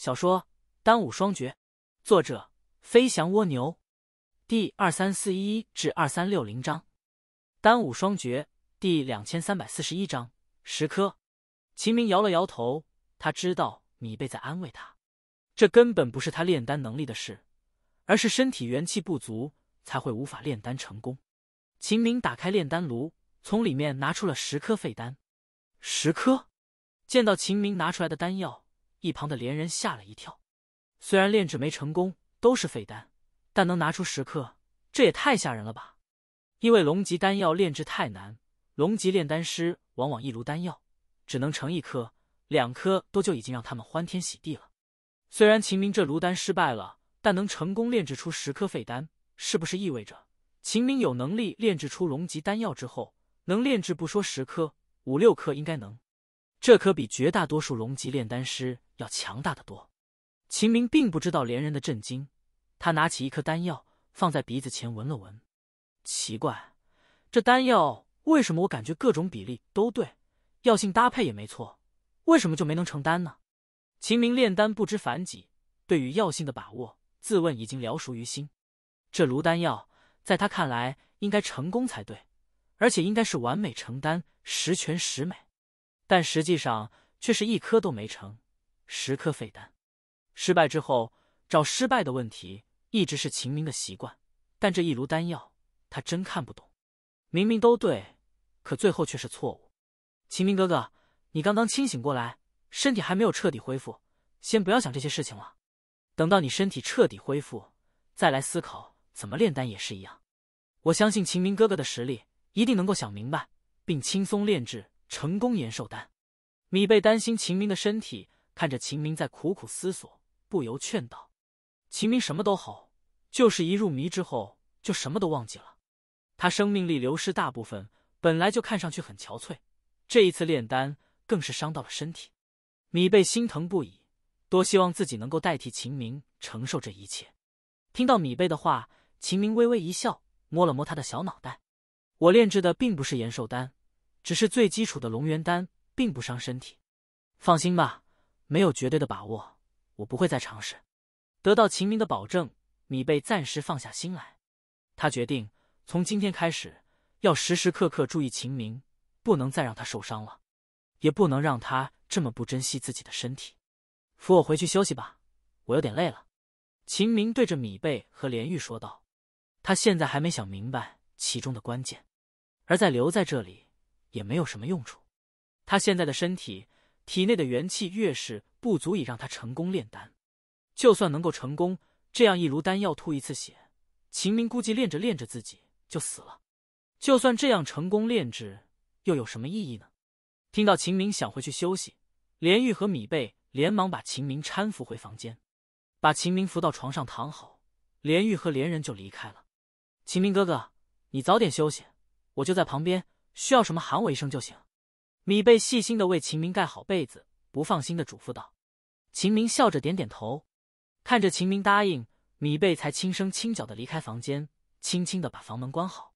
小说《丹武双绝》，作者：飞翔蜗牛，第二三四一至二三六零章，《丹武双绝》第两千三百四十一章：十颗。秦明摇了摇头，他知道米贝在安慰他，这根本不是他炼丹能力的事，而是身体元气不足才会无法炼丹成功。秦明打开炼丹炉，从里面拿出了十颗废丹。十颗，见到秦明拿出来的丹药。一旁的连人吓了一跳，虽然炼制没成功，都是废丹，但能拿出十颗，这也太吓人了吧！因为龙级丹药炼制太难，龙级炼丹师往往一炉丹药只能成一颗，两颗都就已经让他们欢天喜地了。虽然秦明这炉丹失败了，但能成功炼制出十颗废丹，是不是意味着秦明有能力炼制出龙级丹药？之后能炼制不说十颗，五六颗应该能。这可比绝大多数龙级炼丹师。要强大的多，秦明并不知道连人的震惊。他拿起一颗丹药，放在鼻子前闻了闻。奇怪，这丹药为什么我感觉各种比例都对，药性搭配也没错，为什么就没能成丹呢？秦明炼丹不知反几，对于药性的把握，自问已经了熟于心。这炉丹药在他看来应该成功才对，而且应该是完美成丹，十全十美。但实际上却是一颗都没成。十颗废丹，失败之后找失败的问题一直是秦明的习惯，但这一炉丹药他真看不懂。明明都对，可最后却是错误。秦明哥哥，你刚刚清醒过来，身体还没有彻底恢复，先不要想这些事情了。等到你身体彻底恢复，再来思考怎么炼丹也是一样。我相信秦明哥哥的实力，一定能够想明白，并轻松炼制成功延寿丹。米贝担心秦明的身体。看着秦明在苦苦思索，不由劝道：“秦明什么都好，就是一入迷之后就什么都忘记了。他生命力流失大部分，本来就看上去很憔悴，这一次炼丹更是伤到了身体。”米贝心疼不已，多希望自己能够代替秦明承受这一切。听到米贝的话，秦明微微一笑，摸了摸他的小脑袋：“我炼制的并不是延寿丹，只是最基础的龙元丹，并不伤身体。放心吧。”没有绝对的把握，我不会再尝试。得到秦明的保证，米贝暂时放下心来。他决定从今天开始，要时时刻刻注意秦明，不能再让他受伤了，也不能让他这么不珍惜自己的身体。扶我回去休息吧，我有点累了。秦明对着米贝和连玉说道。他现在还没想明白其中的关键，而在留在这里也没有什么用处。他现在的身体。体内的元气越是不足以让他成功炼丹，就算能够成功，这样一炉丹药吐一次血，秦明估计炼着炼着自己就死了。就算这样成功炼制，又有什么意义呢？听到秦明想回去休息，连玉和米贝连忙把秦明搀扶回房间，把秦明扶到床上躺好，连玉和连人就离开了。秦明哥哥，你早点休息，我就在旁边，需要什么喊我一声就行。米贝细心的为秦明盖好被子，不放心的嘱咐道：“秦明笑着点点头，看着秦明答应，米贝才轻声轻脚的离开房间，轻轻的把房门关好。”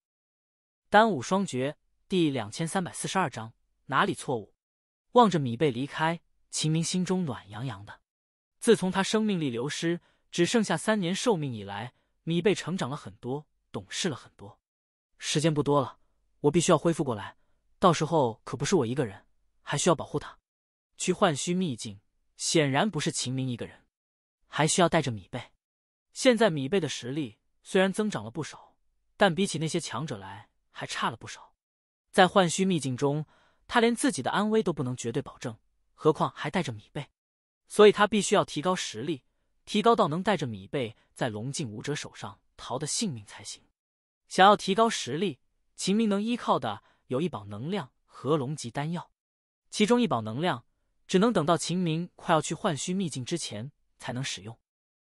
《单武双绝》第两千三百四十二章哪里错误？望着米贝离开，秦明心中暖洋洋的。自从他生命力流失，只剩下三年寿命以来，米贝成长了很多，懂事了很多。时间不多了，我必须要恢复过来。到时候可不是我一个人，还需要保护他。去幻虚秘境显然不是秦明一个人，还需要带着米贝。现在米贝的实力虽然增长了不少，但比起那些强者来还差了不少。在幻虚秘境中，他连自己的安危都不能绝对保证，何况还带着米贝。所以他必须要提高实力，提高到能带着米贝在龙境武者手上逃的性命才行。想要提高实力，秦明能依靠的。有一宝能量合龙级丹药，其中一宝能量只能等到秦明快要去幻虚秘境之前才能使用。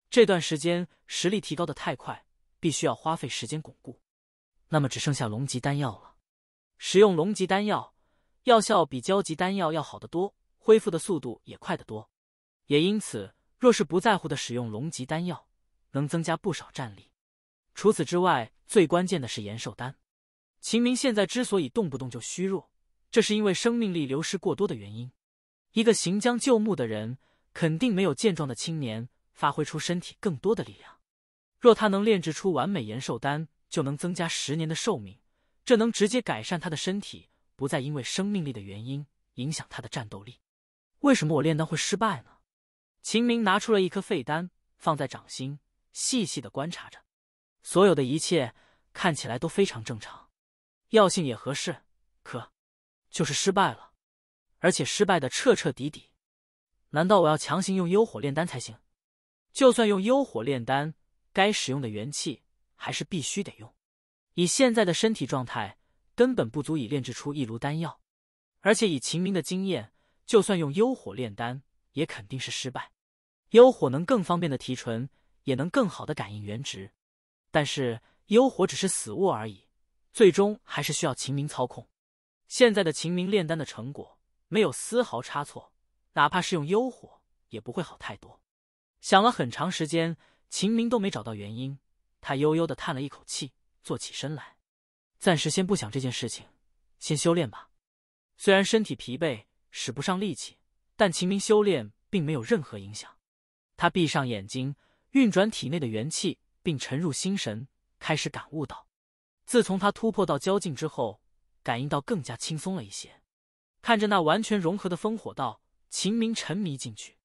这段时间实力提高的太快，必须要花费时间巩固。那么只剩下龙级丹药了。使用龙级丹药，药效比交级丹药要好得多，恢复的速度也快得多。也因此，若是不在乎的使用龙级丹药，能增加不少战力。除此之外，最关键的是延寿丹。秦明现在之所以动不动就虚弱，这是因为生命力流失过多的原因。一个行将就木的人，肯定没有健壮的青年发挥出身体更多的力量。若他能炼制出完美延寿丹，就能增加十年的寿命，这能直接改善他的身体，不再因为生命力的原因影响他的战斗力。为什么我炼丹会失败呢？秦明拿出了一颗废丹，放在掌心，细细的观察着，所有的一切看起来都非常正常。药性也合适，可就是失败了，而且失败的彻彻底底。难道我要强行用幽火炼丹才行？就算用幽火炼丹，该使用的元气还是必须得用。以现在的身体状态，根本不足以炼制出一炉丹药。而且以秦明的经验，就算用幽火炼丹，也肯定是失败。幽火能更方便的提纯，也能更好的感应原值，但是幽火只是死物而已。最终还是需要秦明操控。现在的秦明炼丹的成果没有丝毫差错，哪怕是用幽火也不会好太多。想了很长时间，秦明都没找到原因。他悠悠的叹了一口气，坐起身来，暂时先不想这件事情，先修炼吧。虽然身体疲惫，使不上力气，但秦明修炼并没有任何影响。他闭上眼睛，运转体内的元气，并沉入心神，开始感悟道。自从他突破到交境之后，感应到更加轻松了一些。看着那完全融合的烽火道，秦明沉迷进去。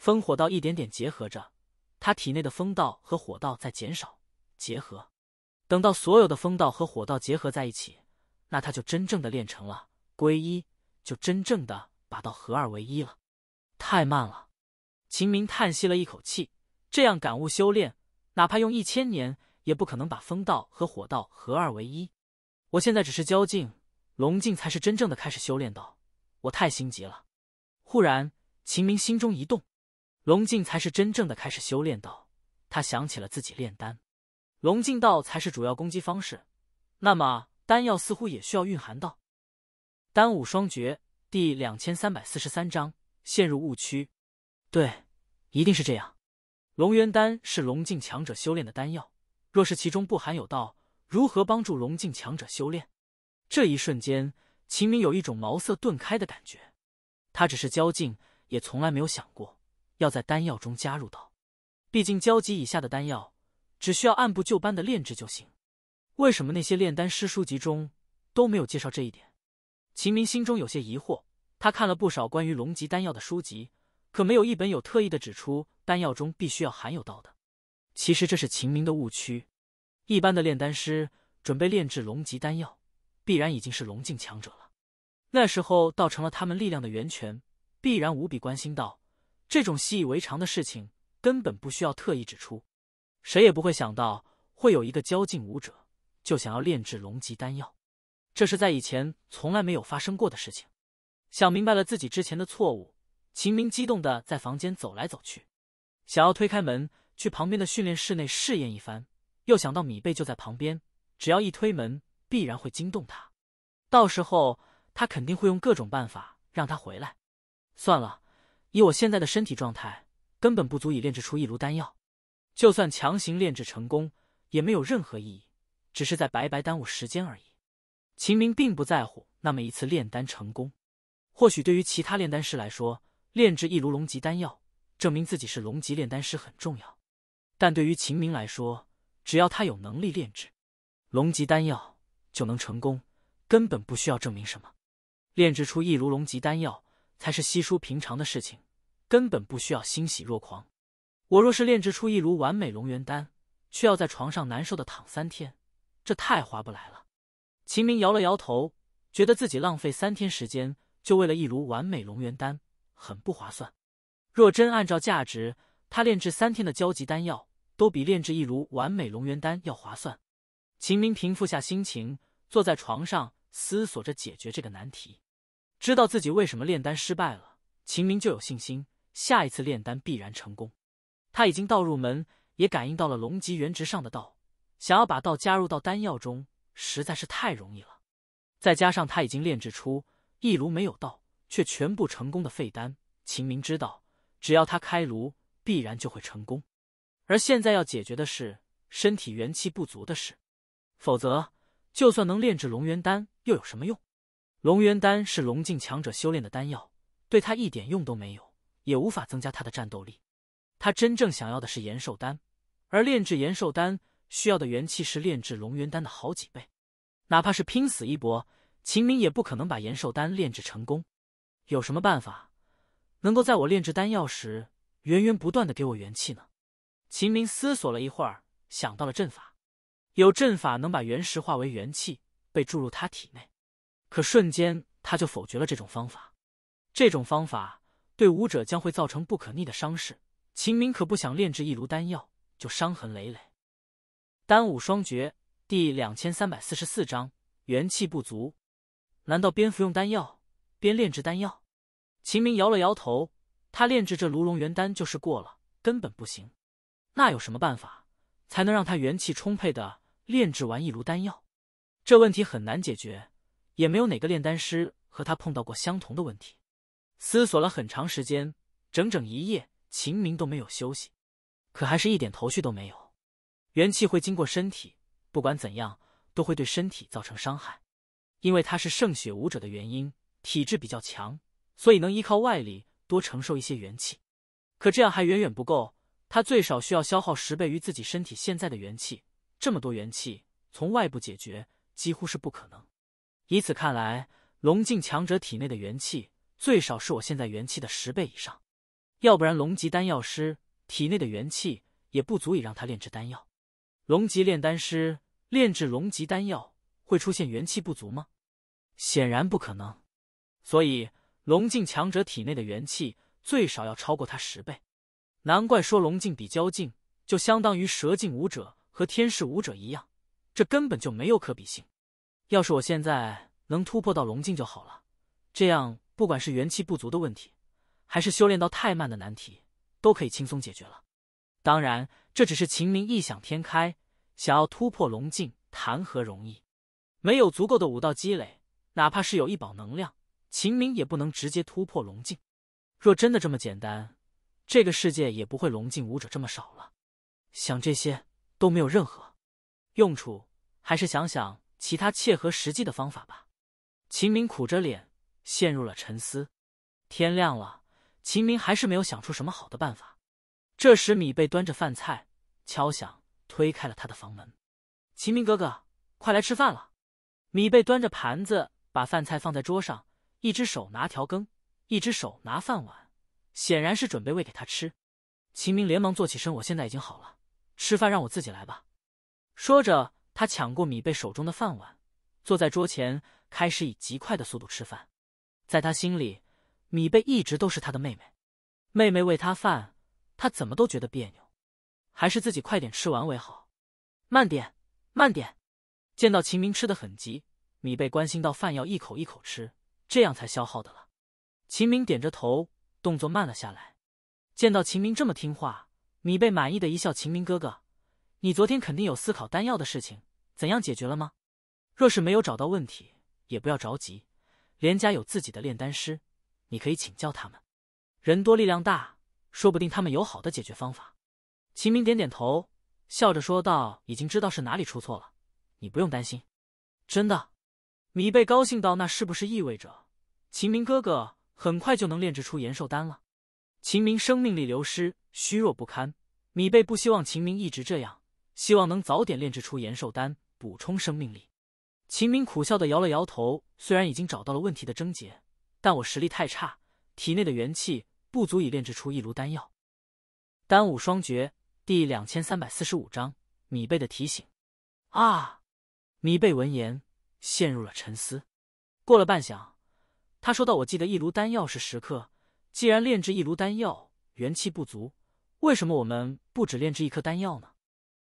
烽火道一点点结合着，他体内的风道和火道在减少结合。等到所有的风道和火道结合在一起，那他就真正的练成了归一，就真正的把道合二为一了。太慢了，秦明叹息了一口气。这样感悟修炼，哪怕用一千年。也不可能把风道和火道合二为一。我现在只是交境，龙境才是真正的开始修炼道。我太心急了。忽然，秦明心中一动，龙境才是真正的开始修炼道。他想起了自己炼丹，龙镜道才是主要攻击方式，那么丹药似乎也需要蕴含道。《丹武双绝》第两千三百四十三章：陷入误区。对，一定是这样。龙元丹是龙境强者修炼的丹药。若是其中不含有道，如何帮助龙境强者修炼？这一瞬间，秦明有一种茅塞顿开的感觉。他只是交境，也从来没有想过要在丹药中加入道。毕竟交级以下的丹药，只需要按部就班的炼制就行。为什么那些炼丹师书籍中都没有介绍这一点？秦明心中有些疑惑。他看了不少关于龙级丹药的书籍，可没有一本有特意的指出丹药中必须要含有道的。其实这是秦明的误区。一般的炼丹师准备炼制龙级丹药，必然已经是龙境强者了。那时候倒成了他们力量的源泉，必然无比关心道。这种习以为常的事情，根本不需要特意指出。谁也不会想到会有一个交境武者就想要炼制龙级丹药，这是在以前从来没有发生过的事情。想明白了自己之前的错误，秦明激动的在房间走来走去，想要推开门。去旁边的训练室内试验一番，又想到米贝就在旁边，只要一推门，必然会惊动他，到时候他肯定会用各种办法让他回来。算了，以我现在的身体状态，根本不足以炼制出一炉丹药，就算强行炼制成功，也没有任何意义，只是在白白耽误时间而已。秦明并不在乎那么一次炼丹成功，或许对于其他炼丹师来说，炼制一炉龙级丹药，证明自己是龙级炼丹师很重要。但对于秦明来说，只要他有能力炼制龙级丹药，就能成功，根本不需要证明什么。炼制出一炉龙级丹药才是稀疏平常的事情，根本不需要欣喜若狂。我若是炼制出一炉完美龙元丹，却要在床上难受的躺三天，这太划不来了。秦明摇了摇头，觉得自己浪费三天时间就为了一炉完美龙元丹，很不划算。若真按照价值，他炼制三天的焦急丹药，都比炼制一炉完美龙元丹要划算。秦明平复下心情，坐在床上思索着解决这个难题。知道自己为什么炼丹失败了，秦明就有信心，下一次炼丹必然成功。他已经道入门，也感应到了龙级原值上的道，想要把道加入到丹药中实在是太容易了。再加上他已经炼制出一炉没有道却全部成功的废丹，秦明知道，只要他开炉。必然就会成功，而现在要解决的是身体元气不足的事，否则就算能炼制龙元丹，又有什么用？龙元丹是龙境强者修炼的丹药，对他一点用都没有，也无法增加他的战斗力。他真正想要的是延寿丹，而炼制延寿丹需要的元气是炼制龙元丹的好几倍，哪怕是拼死一搏，秦明也不可能把延寿丹炼制成功。有什么办法能够在我炼制丹药时？源源不断的给我元气呢。秦明思索了一会儿，想到了阵法，有阵法能把原石化为元气，被注入他体内。可瞬间他就否决了这种方法，这种方法对武者将会造成不可逆的伤势。秦明可不想炼制一炉丹药就伤痕累累。《丹武双绝》第两千三百四十四章：元气不足，难道边服用丹药边炼制丹药？秦明摇了摇头。他炼制这炉龙元丹就是过了，根本不行。那有什么办法才能让他元气充沛的炼制完一炉丹药？这问题很难解决，也没有哪个炼丹师和他碰到过相同的问题。思索了很长时间，整整一夜，秦明都没有休息，可还是一点头绪都没有。元气会经过身体，不管怎样都会对身体造成伤害。因为他是圣血武者的原因，体质比较强，所以能依靠外力。多承受一些元气，可这样还远远不够。他最少需要消耗十倍于自己身体现在的元气。这么多元气从外部解决几乎是不可能。以此看来，龙境强者体内的元气最少是我现在元气的十倍以上。要不然，龙级丹药师体内的元气也不足以让他炼制丹药。龙级炼丹师炼制龙级丹药会出现元气不足吗？显然不可能。所以。龙镜强者体内的元气最少要超过他十倍，难怪说龙镜比蛟镜就相当于蛇镜武者和天士武者一样，这根本就没有可比性。要是我现在能突破到龙镜就好了，这样不管是元气不足的问题，还是修炼到太慢的难题，都可以轻松解决了。当然，这只是秦明异想天开，想要突破龙镜谈何容易？没有足够的武道积累，哪怕是有一宝能量。秦明也不能直接突破龙境，若真的这么简单，这个世界也不会龙境武者这么少了。想这些都没有任何用处，还是想想其他切合实际的方法吧。秦明苦着脸陷入了沉思。天亮了，秦明还是没有想出什么好的办法。这时，米贝端着饭菜敲响，推开了他的房门：“秦明哥哥，快来吃饭了。”米贝端着盘子，把饭菜放在桌上。一只手拿调羹，一只手拿饭碗，显然是准备喂给他吃。秦明连忙坐起身：“我现在已经好了，吃饭让我自己来吧。”说着，他抢过米贝手中的饭碗，坐在桌前，开始以极快的速度吃饭。在他心里，米贝一直都是他的妹妹，妹妹喂他饭，他怎么都觉得别扭，还是自己快点吃完为好。慢点，慢点！见到秦明吃的很急，米贝关心到饭要一口一口吃。这样才消耗的了。秦明点着头，动作慢了下来。见到秦明这么听话，米贝满意的一笑：“秦明哥哥，你昨天肯定有思考丹药的事情，怎样解决了吗？若是没有找到问题，也不要着急。连家有自己的炼丹师，你可以请教他们，人多力量大，说不定他们有好的解决方法。”秦明点点头，笑着说道：“已经知道是哪里出错了，你不用担心，真的。”米贝高兴道：“那是不是意味着秦明哥哥很快就能炼制出延寿丹了？”秦明生命力流失，虚弱不堪。米贝不希望秦明一直这样，希望能早点炼制出延寿丹，补充生命力。秦明苦笑的摇了摇头，虽然已经找到了问题的症结，但我实力太差，体内的元气不足以炼制出一炉丹药。《丹武双绝》第两千三百四十五章：米贝的提醒。啊！米贝闻言。陷入了沉思，过了半晌，他说道：“我记得一炉丹药是十克，既然炼制一炉丹药元气不足，为什么我们不只炼制一颗丹药呢？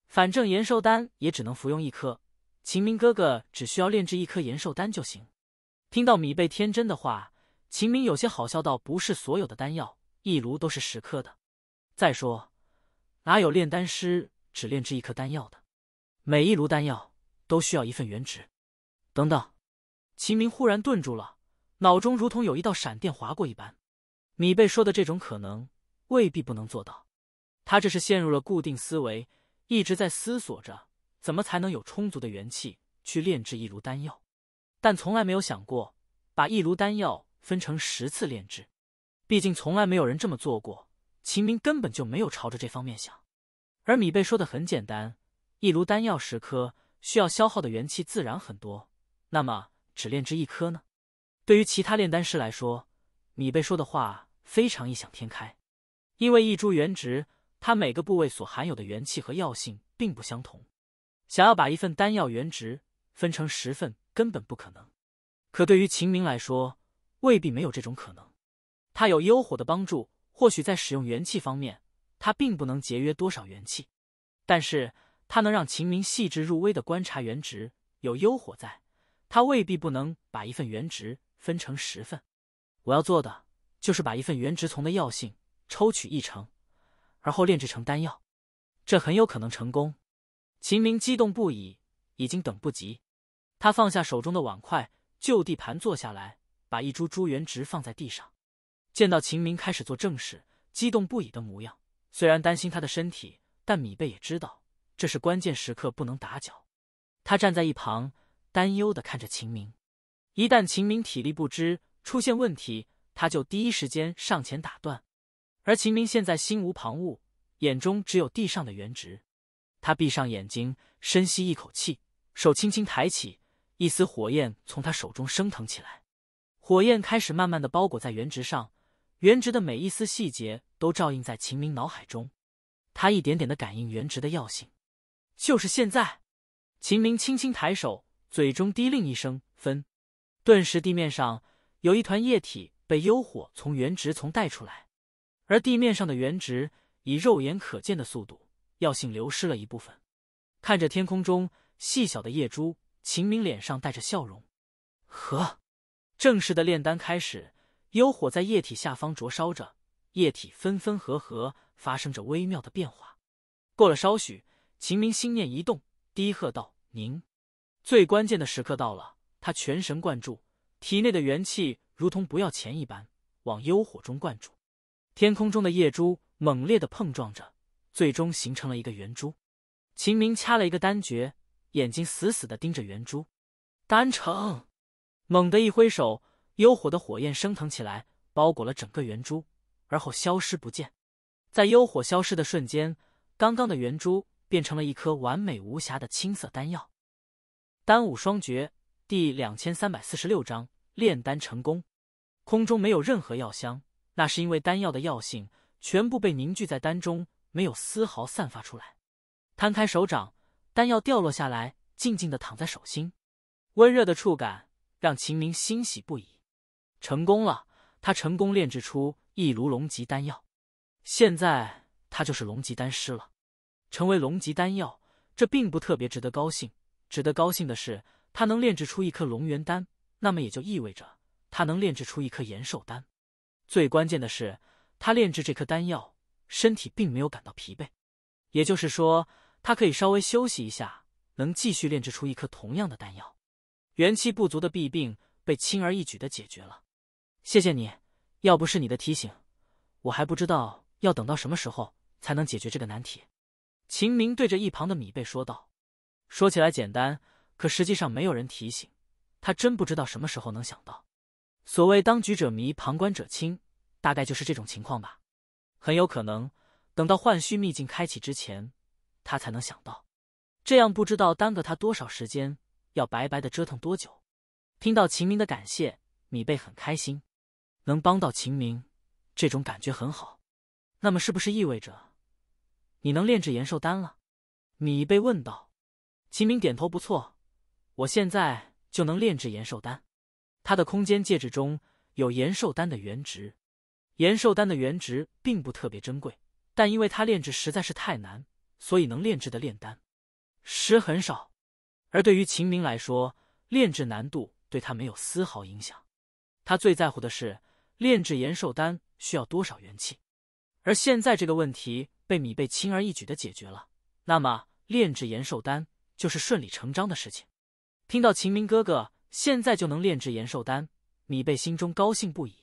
反正延寿丹也只能服用一颗，秦明哥哥只需要炼制一颗延寿丹就行。”听到米贝天真的话，秦明有些好笑道：“不是所有的丹药一炉都是十克的，再说，哪有炼丹师只炼制一颗丹药的？每一炉丹药都需要一份原值。”等等，秦明忽然顿住了，脑中如同有一道闪电划过一般。米贝说的这种可能，未必不能做到。他这是陷入了固定思维，一直在思索着怎么才能有充足的元气去炼制一炉丹药，但从来没有想过把一炉丹药分成十次炼制。毕竟从来没有人这么做过，秦明根本就没有朝着这方面想。而米贝说的很简单，一炉丹药十颗，需要消耗的元气自然很多。那么只炼制一颗呢？对于其他炼丹师来说，米贝说的话非常异想天开，因为一株原植，它每个部位所含有的元气和药性并不相同，想要把一份丹药原植分成十份根本不可能。可对于秦明来说，未必没有这种可能。他有幽火的帮助，或许在使用元气方面，他并不能节约多少元气，但是他能让秦明细致入微的观察原植。有幽火在。他未必不能把一份原值分成十份，我要做的就是把一份原值从的药性抽取一成，而后炼制成丹药，这很有可能成功。秦明激动不已，已经等不及，他放下手中的碗筷，就地盘坐下来，把一株朱元植放在地上。见到秦明开始做正事，激动不已的模样，虽然担心他的身体，但米贝也知道这是关键时刻不能打搅，他站在一旁。担忧的看着秦明，一旦秦明体力不支出现问题，他就第一时间上前打断。而秦明现在心无旁骛，眼中只有地上的原值。他闭上眼睛，深吸一口气，手轻轻抬起，一丝火焰从他手中升腾起来。火焰开始慢慢的包裹在原值上，原值的每一丝细节都照映在秦明脑海中。他一点点的感应原值的药性。就是现在，秦明轻轻抬手。嘴中低令一声“分”，顿时地面上有一团液体被幽火从原植丛带出来，而地面上的原植以肉眼可见的速度药性流失了一部分。看着天空中细小的夜珠，秦明脸上带着笑容。和正式的炼丹开始，幽火在液体下方灼烧着，液体分分合合发生着微妙的变化。过了稍许，秦明心念一动，低喝道：“凝。”最关键的时刻到了，他全神贯注，体内的元气如同不要钱一般往幽火中灌注。天空中的夜珠猛烈的碰撞着，最终形成了一个圆珠。秦明掐了一个丹诀，眼睛死死的盯着圆珠，丹成，猛地一挥手，幽火的火焰升腾起来，包裹了整个圆珠，而后消失不见。在幽火消失的瞬间，刚刚的圆珠变成了一颗完美无瑕的青色丹药。丹武双绝第两千三百四十六章炼丹成功。空中没有任何药香，那是因为丹药的药性全部被凝聚在丹中，没有丝毫散发出来。摊开手掌，丹药掉落下来，静静的躺在手心。温热的触感让秦明欣喜不已。成功了，他成功炼制出一炉龙级丹药。现在他就是龙级丹师了。成为龙级丹药，这并不特别值得高兴。值得高兴的是，他能炼制出一颗龙元丹，那么也就意味着他能炼制出一颗延寿丹。最关键的是，他炼制这颗丹药，身体并没有感到疲惫，也就是说，他可以稍微休息一下，能继续炼制出一颗同样的丹药。元气不足的弊病被轻而易举的解决了。谢谢你，要不是你的提醒，我还不知道要等到什么时候才能解决这个难题。秦明对着一旁的米贝说道。说起来简单，可实际上没有人提醒，他真不知道什么时候能想到。所谓当局者迷，旁观者清，大概就是这种情况吧。很有可能，等到幻虚秘境开启之前，他才能想到。这样不知道耽搁他多少时间，要白白的折腾多久。听到秦明的感谢，米贝很开心，能帮到秦明，这种感觉很好。那么是不是意味着你能炼制延寿丹了？米贝问道。秦明点头，不错，我现在就能炼制延寿丹。他的空间戒指中有延寿丹的原值。延寿丹的原值并不特别珍贵，但因为它炼制实在是太难，所以能炼制的炼丹石很少。而对于秦明来说，炼制难度对他没有丝毫影响。他最在乎的是炼制延寿丹需要多少元气。而现在这个问题被米贝轻而易举的解决了。那么炼制延寿丹。就是顺理成章的事情。听到秦明哥哥现在就能炼制延寿丹，米贝心中高兴不已。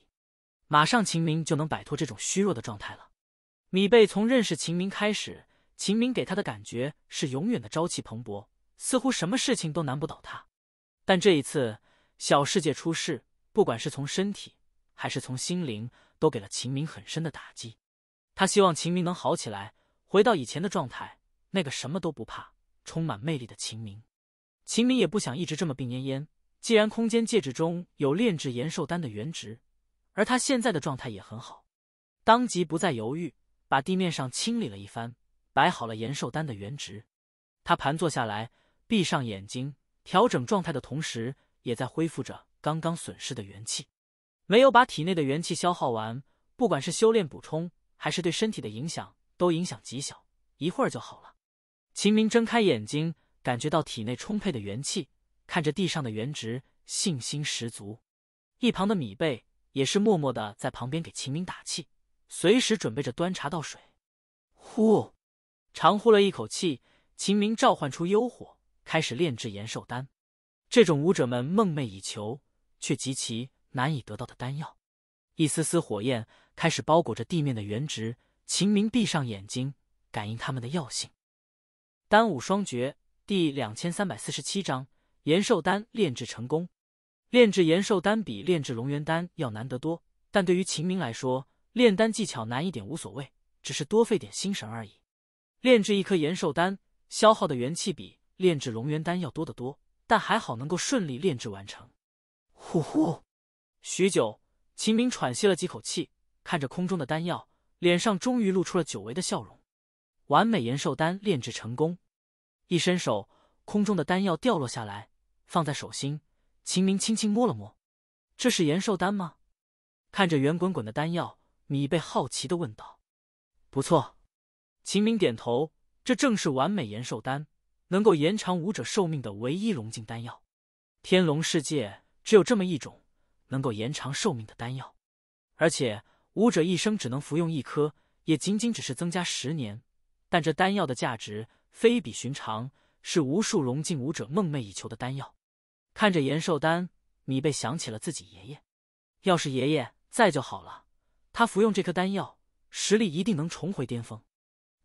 马上秦明就能摆脱这种虚弱的状态了。米贝从认识秦明开始，秦明给他的感觉是永远的朝气蓬勃，似乎什么事情都难不倒他。但这一次小世界出事，不管是从身体还是从心灵，都给了秦明很深的打击。他希望秦明能好起来，回到以前的状态，那个什么都不怕。充满魅力的秦明，秦明也不想一直这么病恹恹。既然空间戒指中有炼制延寿丹的原值，而他现在的状态也很好，当即不再犹豫，把地面上清理了一番，摆好了延寿丹的原值。他盘坐下来，闭上眼睛，调整状态的同时，也在恢复着刚刚损失的元气，没有把体内的元气消耗完。不管是修炼补充，还是对身体的影响，都影响极小，一会儿就好了。秦明睁开眼睛，感觉到体内充沛的元气，看着地上的原值，信心十足。一旁的米贝也是默默的在旁边给秦明打气，随时准备着端茶倒水。呼，长呼了一口气，秦明召唤出幽火，开始炼制延寿丹。这种武者们梦寐以求却极其难以得到的丹药，一丝丝火焰开始包裹着地面的原值。秦明闭上眼睛，感应他们的药性。《丹武双绝》第两千三百四十七章：延寿丹炼制成功。炼制延寿丹比炼制龙元丹要难得多，但对于秦明来说，炼丹技巧难一点无所谓，只是多费点心神而已。炼制一颗延寿丹，消耗的元气比炼制龙元丹要多得多，但还好能够顺利炼制完成。呼呼，许久，秦明喘息了几口气，看着空中的丹药，脸上终于露出了久违的笑容。完美延寿丹炼制成功，一伸手，空中的丹药掉落下来，放在手心。秦明轻轻摸了摸，这是延寿丹吗？看着圆滚滚的丹药，米贝好奇的问道：“不错。”秦明点头：“这正是完美延寿丹，能够延长武者寿命的唯一龙境丹药。天龙世界只有这么一种能够延长寿命的丹药，而且武者一生只能服用一颗，也仅仅只是增加十年。”但这丹药的价值非比寻常，是无数龙境武者梦寐以求的丹药。看着延寿丹，米贝想起了自己爷爷，要是爷爷在就好了，他服用这颗丹药，实力一定能重回巅峰。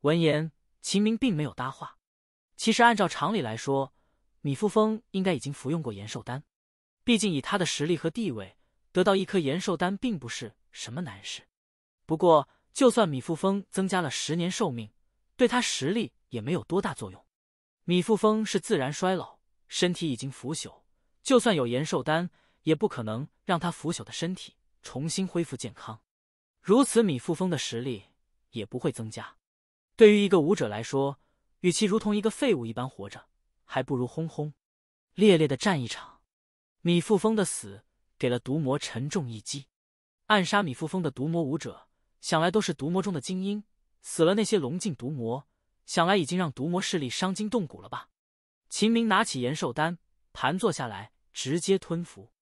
闻言，秦明并没有搭话。其实按照常理来说，米富峰应该已经服用过延寿丹，毕竟以他的实力和地位，得到一颗延寿丹并不是什么难事。不过，就算米富峰增加了十年寿命，对他实力也没有多大作用。米富峰是自然衰老，身体已经腐朽，就算有延寿丹，也不可能让他腐朽的身体重新恢复健康。如此，米富峰的实力也不会增加。对于一个武者来说，与其如同一个废物一般活着，还不如轰轰烈烈的战一场。米富峰的死给了毒魔沉重一击。暗杀米富峰的毒魔武者，想来都是毒魔中的精英。死了那些龙镜毒魔，想来已经让毒魔势力伤筋动骨了吧？秦明拿起延寿丹，盘坐下来，直接吞服。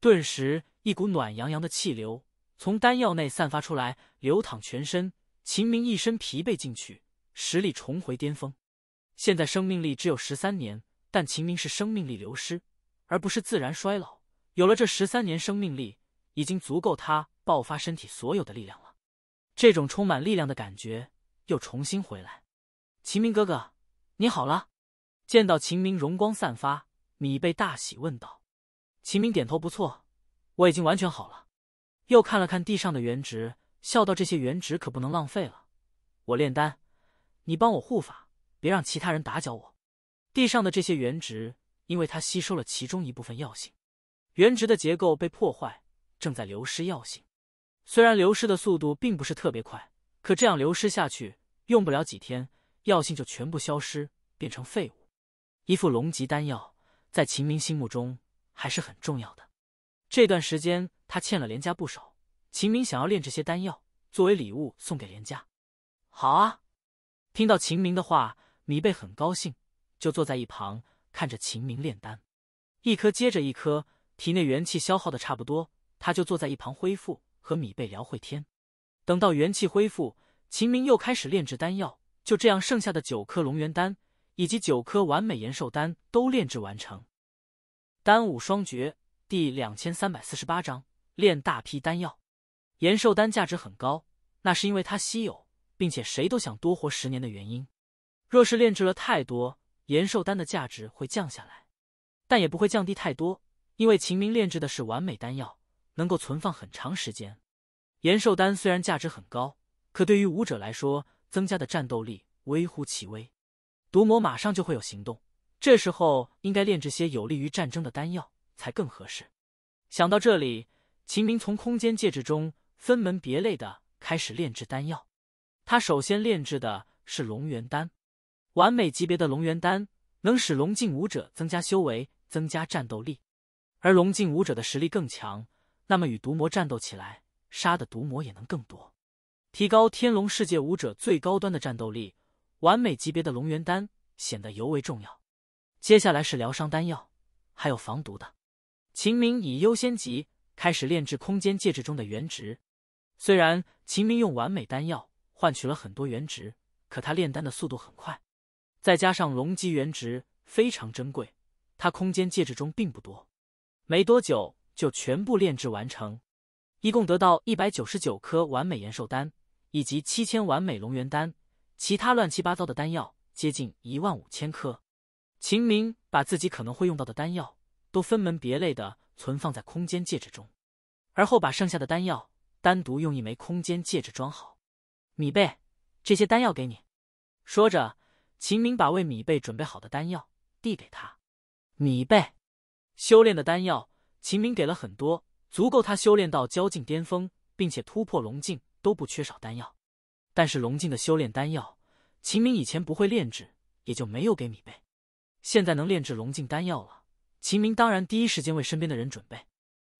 顿时，一股暖洋洋的气流从丹药内散发出来，流淌全身。秦明一身疲惫进去，实力重回巅峰。现在生命力只有十三年，但秦明是生命力流失，而不是自然衰老。有了这十三年生命力，已经足够他爆发身体所有的力量了。这种充满力量的感觉又重新回来。秦明哥哥，你好了？见到秦明容光散发，米贝大喜问道。秦明点头，不错，我已经完全好了。又看了看地上的原值，笑道：“这些原值可不能浪费了。我炼丹，你帮我护法，别让其他人打搅我。地上的这些原值，因为它吸收了其中一部分药性，原值的结构被破坏，正在流失药性。”虽然流失的速度并不是特别快，可这样流失下去，用不了几天，药性就全部消失，变成废物。一副龙级丹药，在秦明心目中还是很重要的。这段时间他欠了连家不少，秦明想要炼这些丹药作为礼物送给连家。好啊！听到秦明的话，米贝很高兴，就坐在一旁看着秦明炼丹，一颗接着一颗，体内元气消耗的差不多，他就坐在一旁恢复。和米贝聊会天，等到元气恢复，秦明又开始炼制丹药。就这样，剩下的九颗龙元丹以及九颗完美延寿丹都炼制完成。丹武双绝第两千三百四十八章炼大批丹药，延寿丹价值很高，那是因为它稀有，并且谁都想多活十年的原因。若是炼制了太多延寿丹的价值会降下来，但也不会降低太多，因为秦明炼制的是完美丹药。能够存放很长时间，延寿丹虽然价值很高，可对于武者来说，增加的战斗力微乎其微。毒魔马上就会有行动，这时候应该炼制些有利于战争的丹药才更合适。想到这里，秦明从空间戒指中分门别类的开始炼制丹药。他首先炼制的是龙元丹，完美级别的龙元丹能使龙境武者增加修为、增加战斗力，而龙境武者的实力更强。那么与毒魔战斗起来，杀的毒魔也能更多，提高天龙世界武者最高端的战斗力。完美级别的龙元丹显得尤为重要。接下来是疗伤丹药，还有防毒的。秦明以优先级开始炼制空间戒指中的原值。虽然秦明用完美丹药换取了很多原值，可他炼丹的速度很快，再加上龙级原值非常珍贵，他空间戒指中并不多。没多久。就全部炼制完成，一共得到一百九十九颗完美延寿丹，以及七千完美龙元丹，其他乱七八糟的丹药接近一万五千颗。秦明把自己可能会用到的丹药都分门别类的存放在空间戒指中，而后把剩下的丹药单独用一枚空间戒指装好。米贝，这些丹药给你。说着，秦明把为米贝准备好的丹药递给他。米贝，修炼的丹药。秦明给了很多，足够他修炼到交境巅峰，并且突破龙境都不缺少丹药。但是龙境的修炼丹药，秦明以前不会炼制，也就没有给米贝。现在能炼制龙境丹药了，秦明当然第一时间为身边的人准备。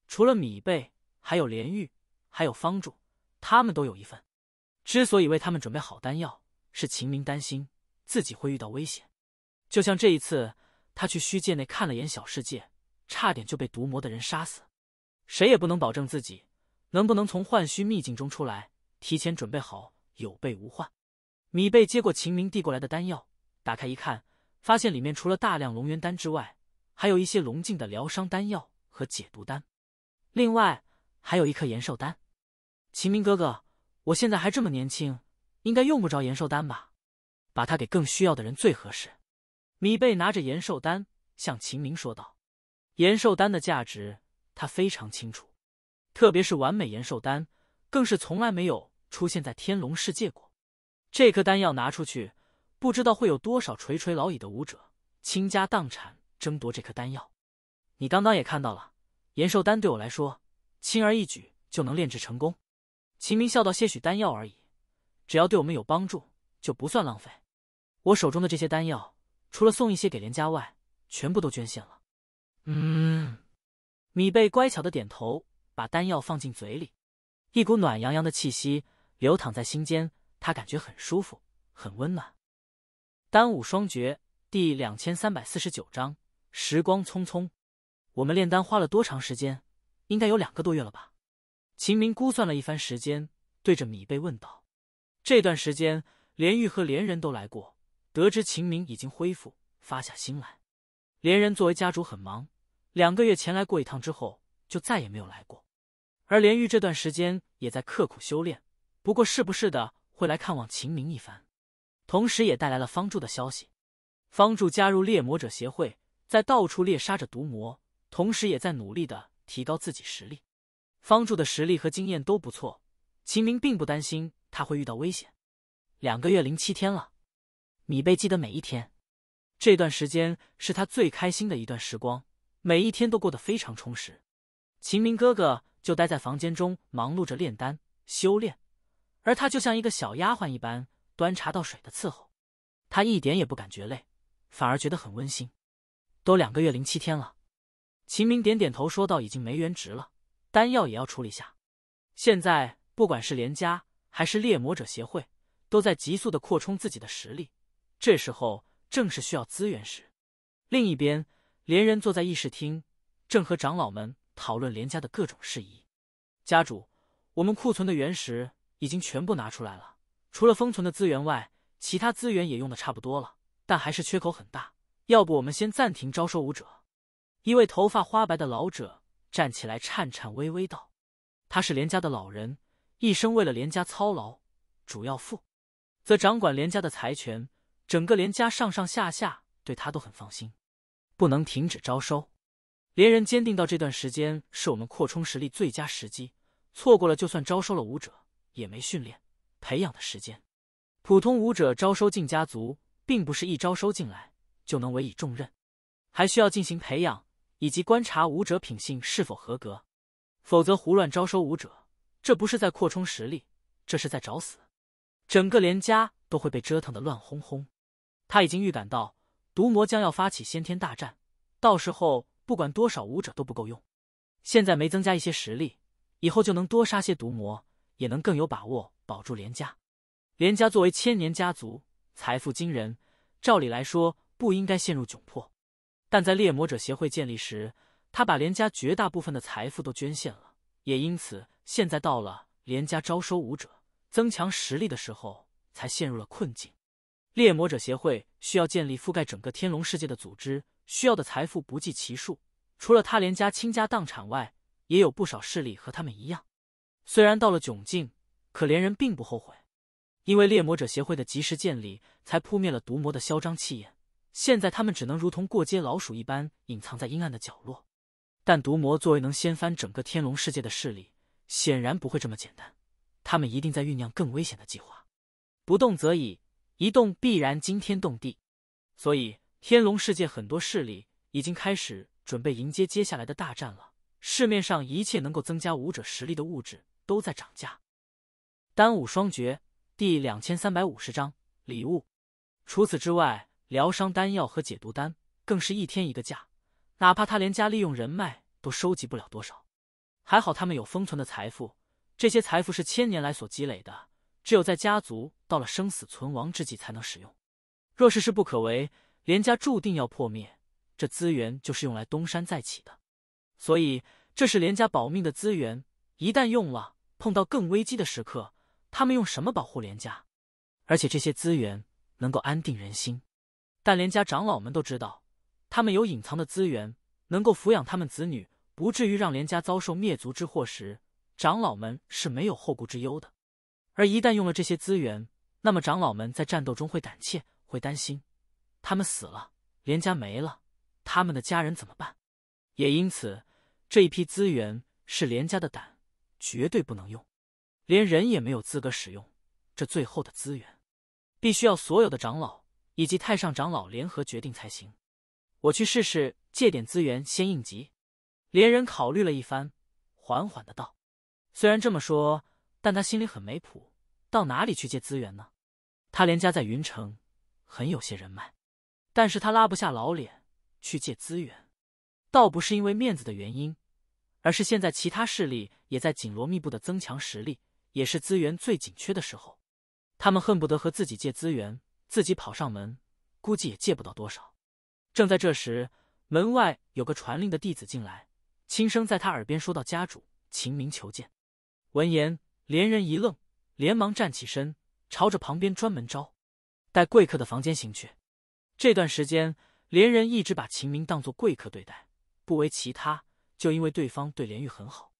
除了米贝，还有连玉，还有方柱，他们都有一份。之所以为他们准备好丹药，是秦明担心自己会遇到危险。就像这一次，他去虚界内看了眼小世界。差点就被毒魔的人杀死，谁也不能保证自己能不能从幻虚秘境中出来。提前准备好，有备无患。米贝接过秦明递过来的丹药，打开一看，发现里面除了大量龙元丹之外，还有一些龙境的疗伤丹药和解毒丹，另外还有一颗延寿丹。秦明哥哥，我现在还这么年轻，应该用不着延寿丹吧？把它给更需要的人最合适。米贝拿着延寿丹向秦明说道。延寿丹的价值，他非常清楚，特别是完美延寿丹，更是从来没有出现在天龙世界过。这颗丹药拿出去，不知道会有多少垂垂老矣的武者倾家荡产争夺这颗丹药。你刚刚也看到了，延寿丹对我来说轻而易举就能炼制成功。秦明笑道：“些许丹药而已，只要对我们有帮助，就不算浪费。我手中的这些丹药，除了送一些给连家外，全部都捐献了。”嗯，米贝乖巧的点头，把丹药放进嘴里，一股暖洋洋的气息流淌在心间，他感觉很舒服，很温暖。《丹武双绝》第两千三百四十九章：时光匆匆，我们炼丹花了多长时间？应该有两个多月了吧？秦明估算了一番时间，对着米贝问道：“这段时间，连玉和连人都来过，得知秦明已经恢复，发下心来。连人作为家主，很忙。”两个月前来过一趟之后，就再也没有来过。而连玉这段时间也在刻苦修炼，不过是不是的会来看望秦明一番，同时也带来了方柱的消息。方柱加入猎魔者协会，在到处猎杀着毒魔，同时也在努力的提高自己实力。方柱的实力和经验都不错，秦明并不担心他会遇到危险。两个月零七天了，米贝记得每一天。这段时间是他最开心的一段时光。每一天都过得非常充实，秦明哥哥就待在房间中忙碌着炼丹修炼，而他就像一个小丫鬟一般端茶倒水的伺候，他一点也不感觉累，反而觉得很温馨。都两个月零七天了，秦明点点头说道：“已经没元值了，丹药也要处理下。现在不管是连家还是猎魔者协会，都在急速的扩充自己的实力，这时候正是需要资源时。”另一边。连人坐在议事厅，正和长老们讨论连家的各种事宜。家主，我们库存的原石已经全部拿出来了，除了封存的资源外，其他资源也用的差不多了，但还是缺口很大。要不我们先暂停招收武者？一位头发花白的老者站起来，颤颤巍巍道：“他是连家的老人，一生为了连家操劳，主要负责掌管连家的财权，整个连家上上下下对他都很放心。”不能停止招收，连人坚定到这段时间是我们扩充实力最佳时机，错过了就算招收了武者也没训练、培养的时间。普通武者招收进家族，并不是一招收进来就能委以重任，还需要进行培养以及观察武者品性是否合格。否则胡乱招收武者，这不是在扩充实力，这是在找死。整个连家都会被折腾的乱哄哄。他已经预感到。毒魔将要发起先天大战，到时候不管多少武者都不够用。现在没增加一些实力，以后就能多杀些毒魔，也能更有把握保住连家。连家作为千年家族，财富惊人，照理来说不应该陷入窘迫。但在猎魔者协会建立时，他把连家绝大部分的财富都捐献了，也因此现在到了连家招收武者、增强实力的时候，才陷入了困境。猎魔者协会需要建立覆盖整个天龙世界的组织，需要的财富不计其数。除了他连家倾家荡产外，也有不少势力和他们一样。虽然到了窘境，可连人并不后悔，因为猎魔者协会的及时建立，才扑灭了毒魔的嚣张气焰。现在他们只能如同过街老鼠一般，隐藏在阴暗的角落。但毒魔作为能掀翻整个天龙世界的势力，显然不会这么简单。他们一定在酝酿更危险的计划。不动则已。移动必然惊天动地，所以天龙世界很多势力已经开始准备迎接接下来的大战了。市面上一切能够增加武者实力的物质都在涨价。丹武双绝第两千三百五十章礼物。除此之外，疗伤丹药和解毒丹更是一天一个价。哪怕他连家利用人脉都收集不了多少，还好他们有封存的财富，这些财富是千年来所积累的。只有在家族到了生死存亡之际才能使用。若是事不可为，连家注定要破灭。这资源就是用来东山再起的，所以这是连家保命的资源。一旦用了，碰到更危机的时刻，他们用什么保护连家？而且这些资源能够安定人心。但连家长老们都知道，他们有隐藏的资源，能够抚养他们子女，不至于让连家遭受灭族之祸时，长老们是没有后顾之忧的。而一旦用了这些资源，那么长老们在战斗中会胆怯，会担心，他们死了，连家没了，他们的家人怎么办？也因此，这一批资源是连家的胆，绝对不能用，连人也没有资格使用。这最后的资源，必须要所有的长老以及太上长老联合决定才行。我去试试借点资源先应急。连人考虑了一番，缓缓的道：“虽然这么说。”但他心里很没谱，到哪里去借资源呢？他连家在云城，很有些人脉，但是他拉不下老脸去借资源，倒不是因为面子的原因，而是现在其他势力也在紧锣密布的增强实力，也是资源最紧缺的时候，他们恨不得和自己借资源，自己跑上门，估计也借不到多少。正在这时，门外有个传令的弟子进来，轻声在他耳边说道：“家主，秦明求见。”闻言。连人一愣，连忙站起身，朝着旁边专门招待贵客的房间行去。这段时间，连人一直把秦明当作贵客对待，不为其他，就因为对方对连玉很好，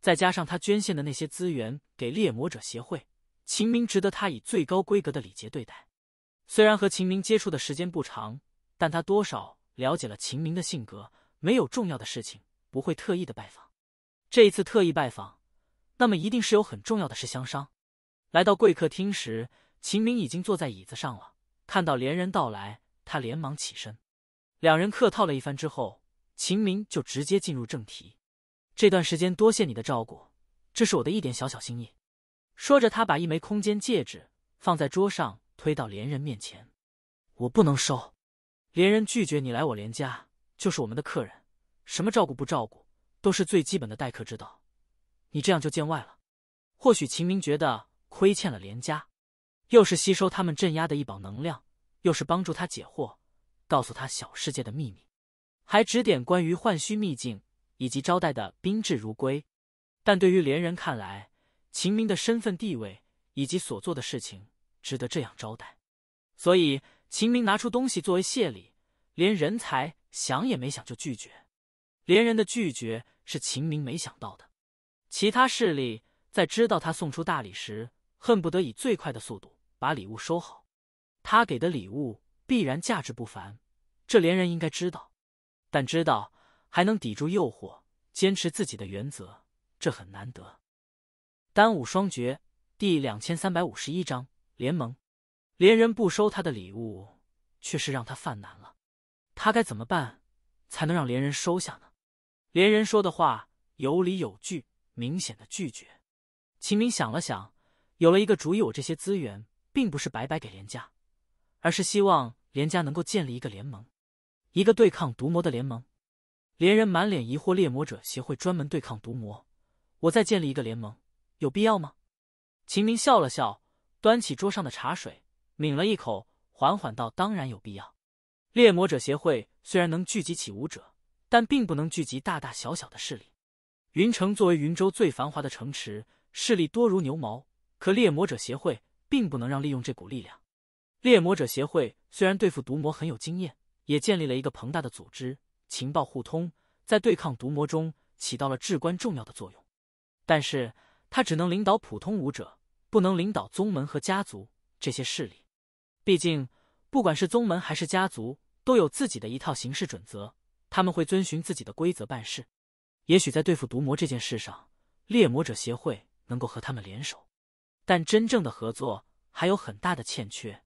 再加上他捐献的那些资源给猎魔者协会，秦明值得他以最高规格的礼节对待。虽然和秦明接触的时间不长，但他多少了解了秦明的性格，没有重要的事情不会特意的拜访。这一次特意拜访。那么一定是有很重要的事相商。来到贵客厅时，秦明已经坐在椅子上了。看到连人到来，他连忙起身。两人客套了一番之后，秦明就直接进入正题。这段时间多谢你的照顾，这是我的一点小小心意。说着，他把一枚空间戒指放在桌上，推到连人面前。我不能收。连人拒绝。你来我连家，就是我们的客人，什么照顾不照顾，都是最基本的待客之道。你这样就见外了。或许秦明觉得亏欠了连家，又是吸收他们镇压的一宝能量，又是帮助他解惑，告诉他小世界的秘密，还指点关于幻虚秘境以及招待的宾至如归。但对于连人看来，秦明的身份地位以及所做的事情值得这样招待，所以秦明拿出东西作为谢礼，连人才想也没想就拒绝。连人的拒绝是秦明没想到的。其他势力在知道他送出大礼时，恨不得以最快的速度把礼物收好。他给的礼物必然价值不凡，这连人应该知道。但知道还能抵住诱惑，坚持自己的原则，这很难得。《单武双绝》第两千三百五十一章：联盟。连人不收他的礼物，却是让他犯难了。他该怎么办才能让连人收下呢？连人说的话有理有据。明显的拒绝，秦明想了想，有了一个主意。我这些资源并不是白白给连家，而是希望连家能够建立一个联盟，一个对抗毒魔的联盟。连人满脸疑惑：“猎魔者协会专门对抗毒魔，我再建立一个联盟，有必要吗？”秦明笑了笑，端起桌上的茶水抿了一口，缓缓道：“当然有必要。猎魔者协会虽然能聚集起武者，但并不能聚集大大小小的势力。”云城作为云州最繁华的城池，势力多如牛毛。可猎魔者协会并不能让利用这股力量。猎魔者协会虽然对付毒魔很有经验，也建立了一个庞大的组织，情报互通，在对抗毒魔中起到了至关重要的作用。但是，他只能领导普通武者，不能领导宗门和家族这些势力。毕竟，不管是宗门还是家族，都有自己的一套行事准则，他们会遵循自己的规则办事。也许在对付毒魔这件事上，猎魔者协会能够和他们联手，但真正的合作还有很大的欠缺。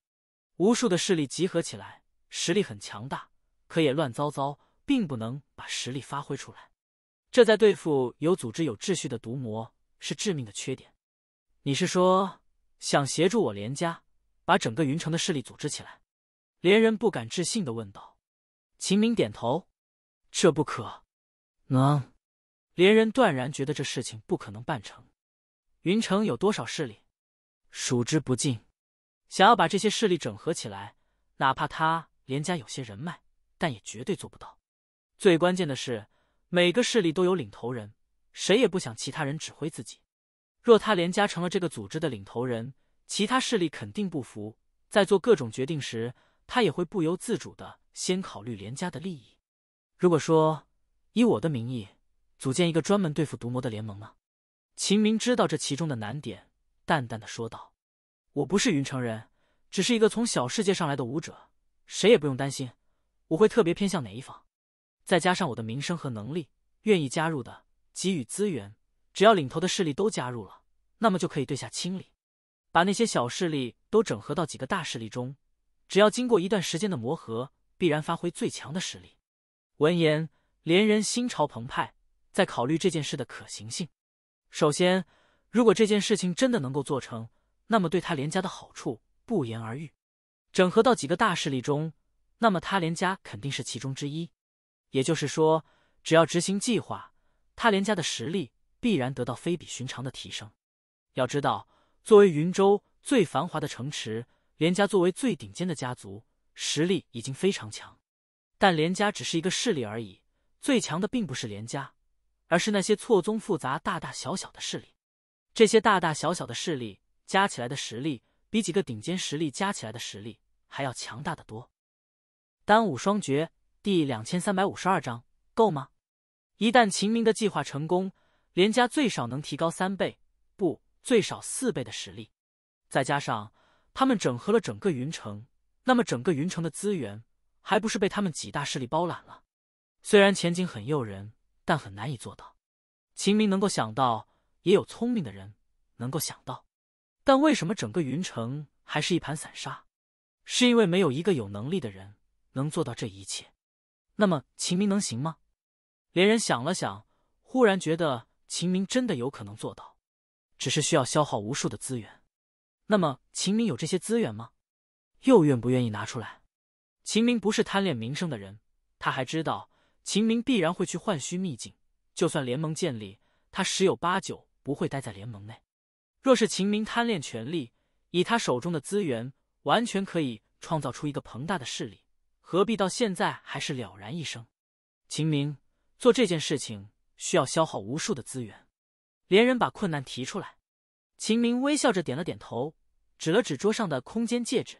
无数的势力集合起来，实力很强大，可也乱糟糟，并不能把实力发挥出来。这在对付有组织、有秩序的毒魔是致命的缺点。你是说想协助我连家，把整个云城的势力组织起来？连人不敢置信的问道。秦明点头：“这不可能。”连人断然觉得这事情不可能办成。云城有多少势力，数之不尽。想要把这些势力整合起来，哪怕他连家有些人脉，但也绝对做不到。最关键的是，每个势力都有领头人，谁也不想其他人指挥自己。若他连家成了这个组织的领头人，其他势力肯定不服。在做各种决定时，他也会不由自主的先考虑连家的利益。如果说以我的名义，组建一个专门对付毒魔的联盟呢？秦明知道这其中的难点，淡淡的说道：“我不是云城人，只是一个从小世界上来的武者，谁也不用担心，我会特别偏向哪一方。再加上我的名声和能力，愿意加入的给予资源，只要领头的势力都加入了，那么就可以对下清理，把那些小势力都整合到几个大势力中。只要经过一段时间的磨合，必然发挥最强的实力。”闻言，连人心潮澎湃。在考虑这件事的可行性。首先，如果这件事情真的能够做成，那么对他连家的好处不言而喻。整合到几个大势力中，那么他连家肯定是其中之一。也就是说，只要执行计划，他连家的实力必然得到非比寻常的提升。要知道，作为云州最繁华的城池，连家作为最顶尖的家族，实力已经非常强。但连家只是一个势力而已，最强的并不是连家。而是那些错综复杂、大大小小的势力，这些大大小小的势力加起来的实力，比几个顶尖实力加起来的实力还要强大的多。单武双绝第两千三百五十二章够吗？一旦秦明的计划成功，连家最少能提高三倍，不，最少四倍的实力。再加上他们整合了整个云城，那么整个云城的资源还不是被他们几大势力包揽了？虽然前景很诱人。但很难以做到。秦明能够想到，也有聪明的人能够想到，但为什么整个云城还是一盘散沙？是因为没有一个有能力的人能做到这一切。那么秦明能行吗？连人想了想，忽然觉得秦明真的有可能做到，只是需要消耗无数的资源。那么秦明有这些资源吗？又愿不愿意拿出来？秦明不是贪恋名声的人，他还知道。秦明必然会去幻虚秘境，就算联盟建立，他十有八九不会待在联盟内。若是秦明贪恋权力，以他手中的资源，完全可以创造出一个庞大的势力，何必到现在还是了然一生？秦明做这件事情需要消耗无数的资源。连人把困难提出来，秦明微笑着点了点头，指了指桌上的空间戒指。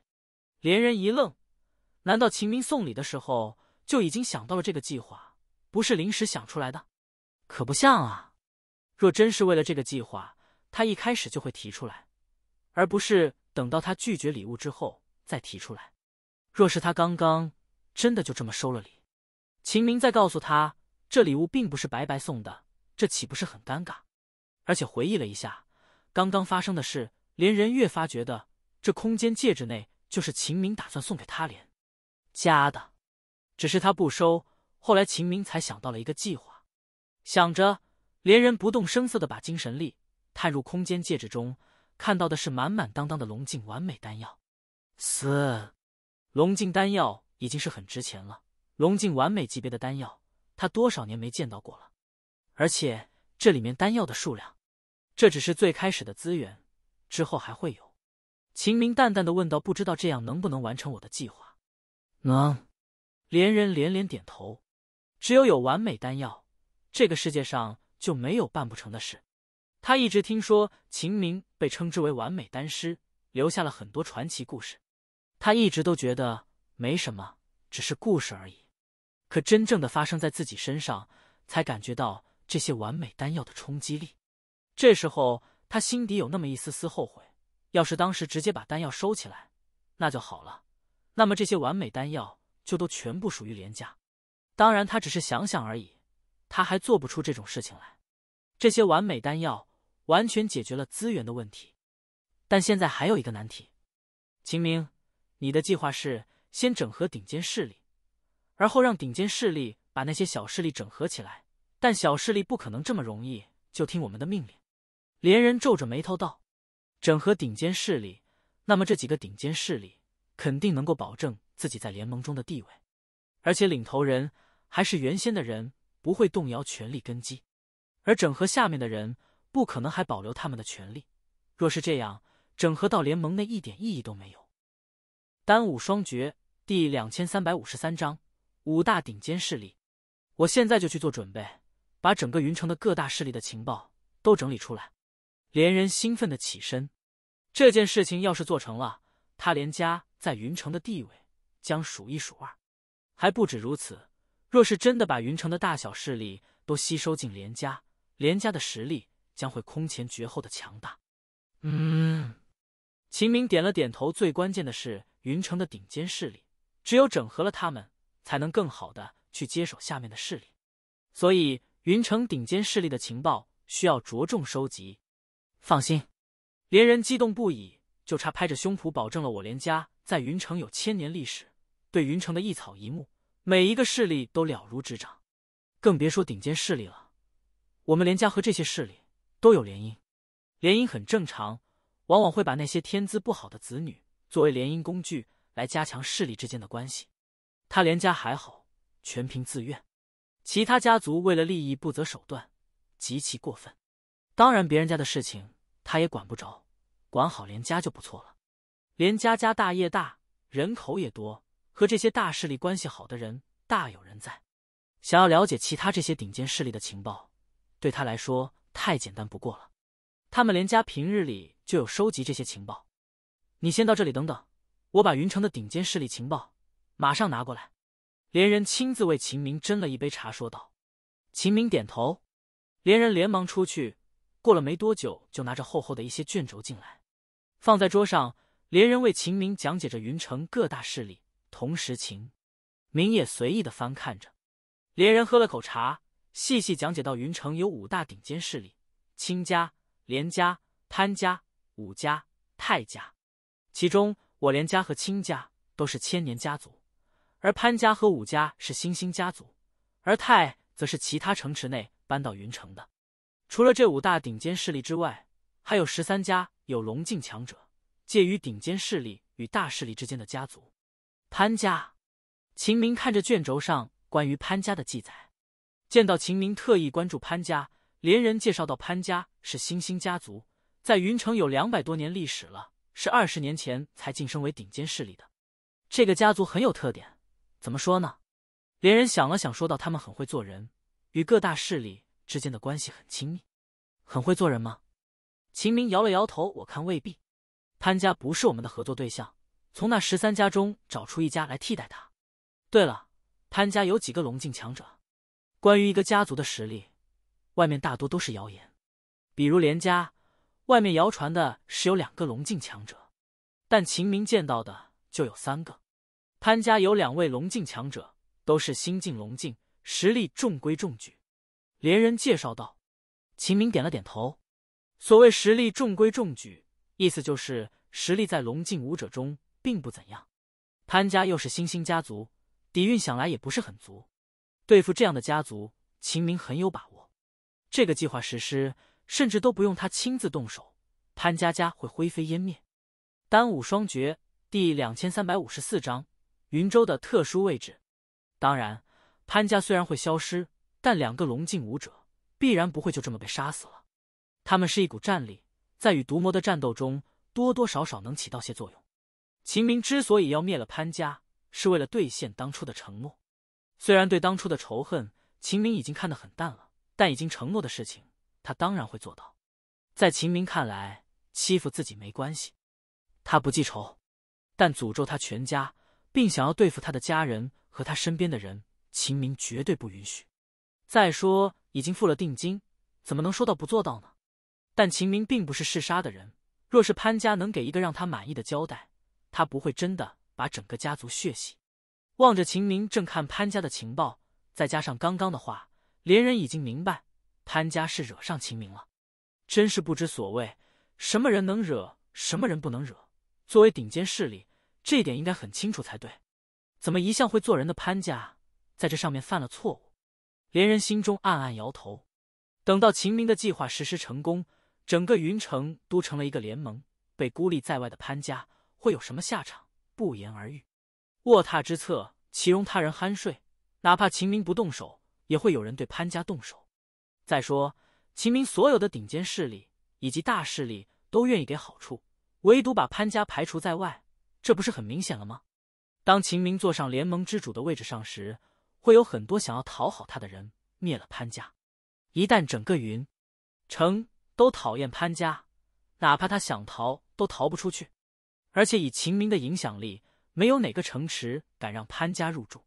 连人一愣，难道秦明送礼的时候？就已经想到了这个计划，不是临时想出来的，可不像啊！若真是为了这个计划，他一开始就会提出来，而不是等到他拒绝礼物之后再提出来。若是他刚刚真的就这么收了礼，秦明再告诉他这礼物并不是白白送的，这岂不是很尴尬？而且回忆了一下刚刚发生的事，连人越发觉得这空间戒指内就是秦明打算送给他连家的。只是他不收，后来秦明才想到了一个计划。想着，连人不动声色的把精神力探入空间戒指中，看到的是满满当当的龙镜完美丹药。四，龙镜丹药已经是很值钱了，龙镜完美级别的丹药，他多少年没见到过了。而且这里面丹药的数量，这只是最开始的资源，之后还会有。秦明淡淡的问道：“不知道这样能不能完成我的计划？”“能。”连人连连点头，只有有完美丹药，这个世界上就没有办不成的事。他一直听说秦明被称之为完美丹师，留下了很多传奇故事。他一直都觉得没什么，只是故事而已。可真正的发生在自己身上，才感觉到这些完美丹药的冲击力。这时候他心底有那么一丝丝后悔，要是当时直接把丹药收起来，那就好了。那么这些完美丹药。就都全部属于廉价，当然他只是想想而已，他还做不出这种事情来。这些完美丹药完全解决了资源的问题，但现在还有一个难题。秦明，你的计划是先整合顶尖势力，而后让顶尖势力把那些小势力整合起来。但小势力不可能这么容易就听我们的命令。连人皱着眉头道：“整合顶尖势力，那么这几个顶尖势力肯定能够保证。”自己在联盟中的地位，而且领头人还是原先的人，不会动摇权力根基。而整合下面的人，不可能还保留他们的权利。若是这样，整合到联盟内一点意义都没有。《单武双绝》第两千三百五十三章：五大顶尖势力。我现在就去做准备，把整个云城的各大势力的情报都整理出来。连人兴奋的起身，这件事情要是做成了，他连家在云城的地位。将数一数二，还不止如此。若是真的把云城的大小势力都吸收进连家，连家的实力将会空前绝后的强大。嗯，秦明点了点头。最关键的是，云城的顶尖势力，只有整合了他们，才能更好的去接手下面的势力。所以，云城顶尖势力的情报需要着重收集。放心，连人激动不已，就差拍着胸脯保证了。我连家在云城有千年历史。对云城的一草一木，每一个势力都了如指掌，更别说顶尖势力了。我们连家和这些势力都有联姻，联姻很正常，往往会把那些天资不好的子女作为联姻工具，来加强势力之间的关系。他连家还好，全凭自愿；其他家族为了利益不择手段，极其过分。当然，别人家的事情他也管不着，管好连家就不错了。连家家大业大，人口也多。和这些大势力关系好的人大有人在，想要了解其他这些顶尖势力的情报，对他来说太简单不过了。他们连家平日里就有收集这些情报。你先到这里等等，我把云城的顶尖势力情报马上拿过来。连人亲自为秦明斟了一杯茶，说道：“秦明点头。”连人连忙出去，过了没多久就拿着厚厚的一些卷轴进来，放在桌上。连人为秦明讲解着云城各大势力。同时，情明也随意的翻看着，连人喝了口茶，细细讲解到：云城有五大顶尖势力，卿家、连家、潘家、武家、泰家。其中，我连家和卿家都是千年家族，而潘家和武家是新兴家族，而泰则是其他城池内搬到云城的。除了这五大顶尖势力之外，还有十三家有龙境强者，介于顶尖势力与大势力之间的家族。潘家，秦明看着卷轴上关于潘家的记载，见到秦明特意关注潘家，连人介绍到潘家是新兴家族，在云城有两百多年历史了，是二十年前才晋升为顶尖势力的。这个家族很有特点，怎么说呢？连人想了想，说到他们很会做人，与各大势力之间的关系很亲密。很会做人吗？秦明摇了摇头，我看未必。潘家不是我们的合作对象。从那十三家中找出一家来替代他。对了，潘家有几个龙境强者？关于一个家族的实力，外面大多都是谣言。比如连家，外面谣传的是有两个龙境强者，但秦明见到的就有三个。潘家有两位龙境强者，都是新晋龙境，实力中规中矩。连人介绍道，秦明点了点头。所谓实力中规中矩，意思就是实力在龙境武者中。并不怎样，潘家又是新兴家族，底蕴想来也不是很足。对付这样的家族，秦明很有把握。这个计划实施，甚至都不用他亲自动手，潘家家会灰飞烟灭。单武双绝第两千三百五十四章：云州的特殊位置。当然，潘家虽然会消失，但两个龙境武者必然不会就这么被杀死。了，他们是一股战力，在与毒魔的战斗中，多多少少能起到些作用。秦明之所以要灭了潘家，是为了兑现当初的承诺。虽然对当初的仇恨，秦明已经看得很淡了，但已经承诺的事情，他当然会做到。在秦明看来，欺负自己没关系，他不记仇；但诅咒他全家，并想要对付他的家人和他身边的人，秦明绝对不允许。再说，已经付了定金，怎么能说到不做到呢？但秦明并不是嗜杀的人，若是潘家能给一个让他满意的交代，他不会真的把整个家族血洗。望着秦明正看潘家的情报，再加上刚刚的话，连人已经明白潘家是惹上秦明了。真是不知所谓，什么人能惹，什么人不能惹。作为顶尖势力，这点应该很清楚才对。怎么一向会做人的潘家，在这上面犯了错误？连人心中暗暗摇头。等到秦明的计划实施成功，整个云城都成了一个联盟，被孤立在外的潘家。会有什么下场？不言而喻。卧榻之侧，岂容他人酣睡？哪怕秦明不动手，也会有人对潘家动手。再说，秦明所有的顶尖势力以及大势力都愿意给好处，唯独把潘家排除在外，这不是很明显了吗？当秦明坐上联盟之主的位置上时，会有很多想要讨好他的人灭了潘家。一旦整个云城都讨厌潘家，哪怕他想逃，都逃不出去。而且以秦明的影响力，没有哪个城池敢让潘家入住。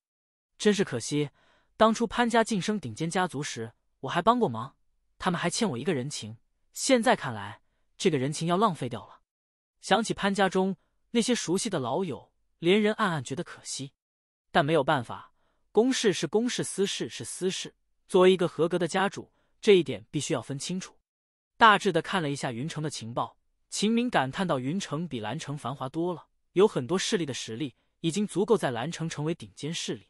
真是可惜，当初潘家晋升顶尖家族时，我还帮过忙，他们还欠我一个人情。现在看来，这个人情要浪费掉了。想起潘家中那些熟悉的老友，连人暗暗觉得可惜。但没有办法，公事是公事，私事是私事。作为一个合格的家主，这一点必须要分清楚。大致的看了一下云城的情报。秦明感叹到：“云城比兰城繁华多了，有很多势力的实力已经足够在兰城成为顶尖势力，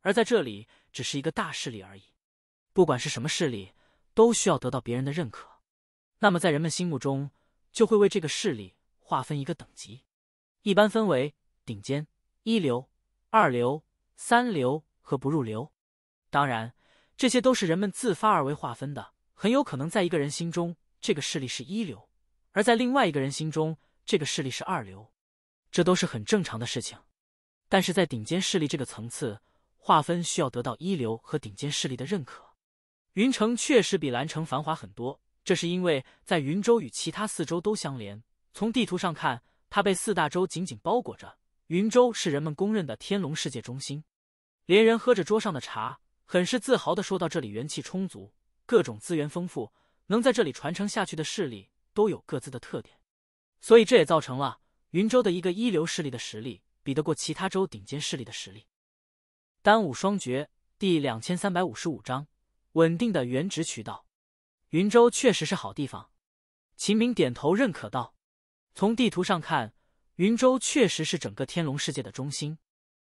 而在这里只是一个大势力而已。不管是什么势力，都需要得到别人的认可。那么，在人们心目中，就会为这个势力划分一个等级，一般分为顶尖、一流、二流、三流和不入流。当然，这些都是人们自发而为划分的，很有可能在一个人心中，这个势力是一流。”而在另外一个人心中，这个势力是二流，这都是很正常的事情。但是在顶尖势力这个层次划分，需要得到一流和顶尖势力的认可。云城确实比蓝城繁华很多，这是因为在云州与其他四州都相连。从地图上看，它被四大州紧紧包裹着。云州是人们公认的天龙世界中心。连人喝着桌上的茶，很是自豪地说到：“这里元气充足，各种资源丰富，能在这里传承下去的势力。”都有各自的特点，所以这也造成了云州的一个一流势力的实力比得过其他州顶尖势力的实力。单武双绝第两千三百五十五章稳定的原值渠道，云州确实是好地方。秦明点头认可道：“从地图上看，云州确实是整个天龙世界的中心，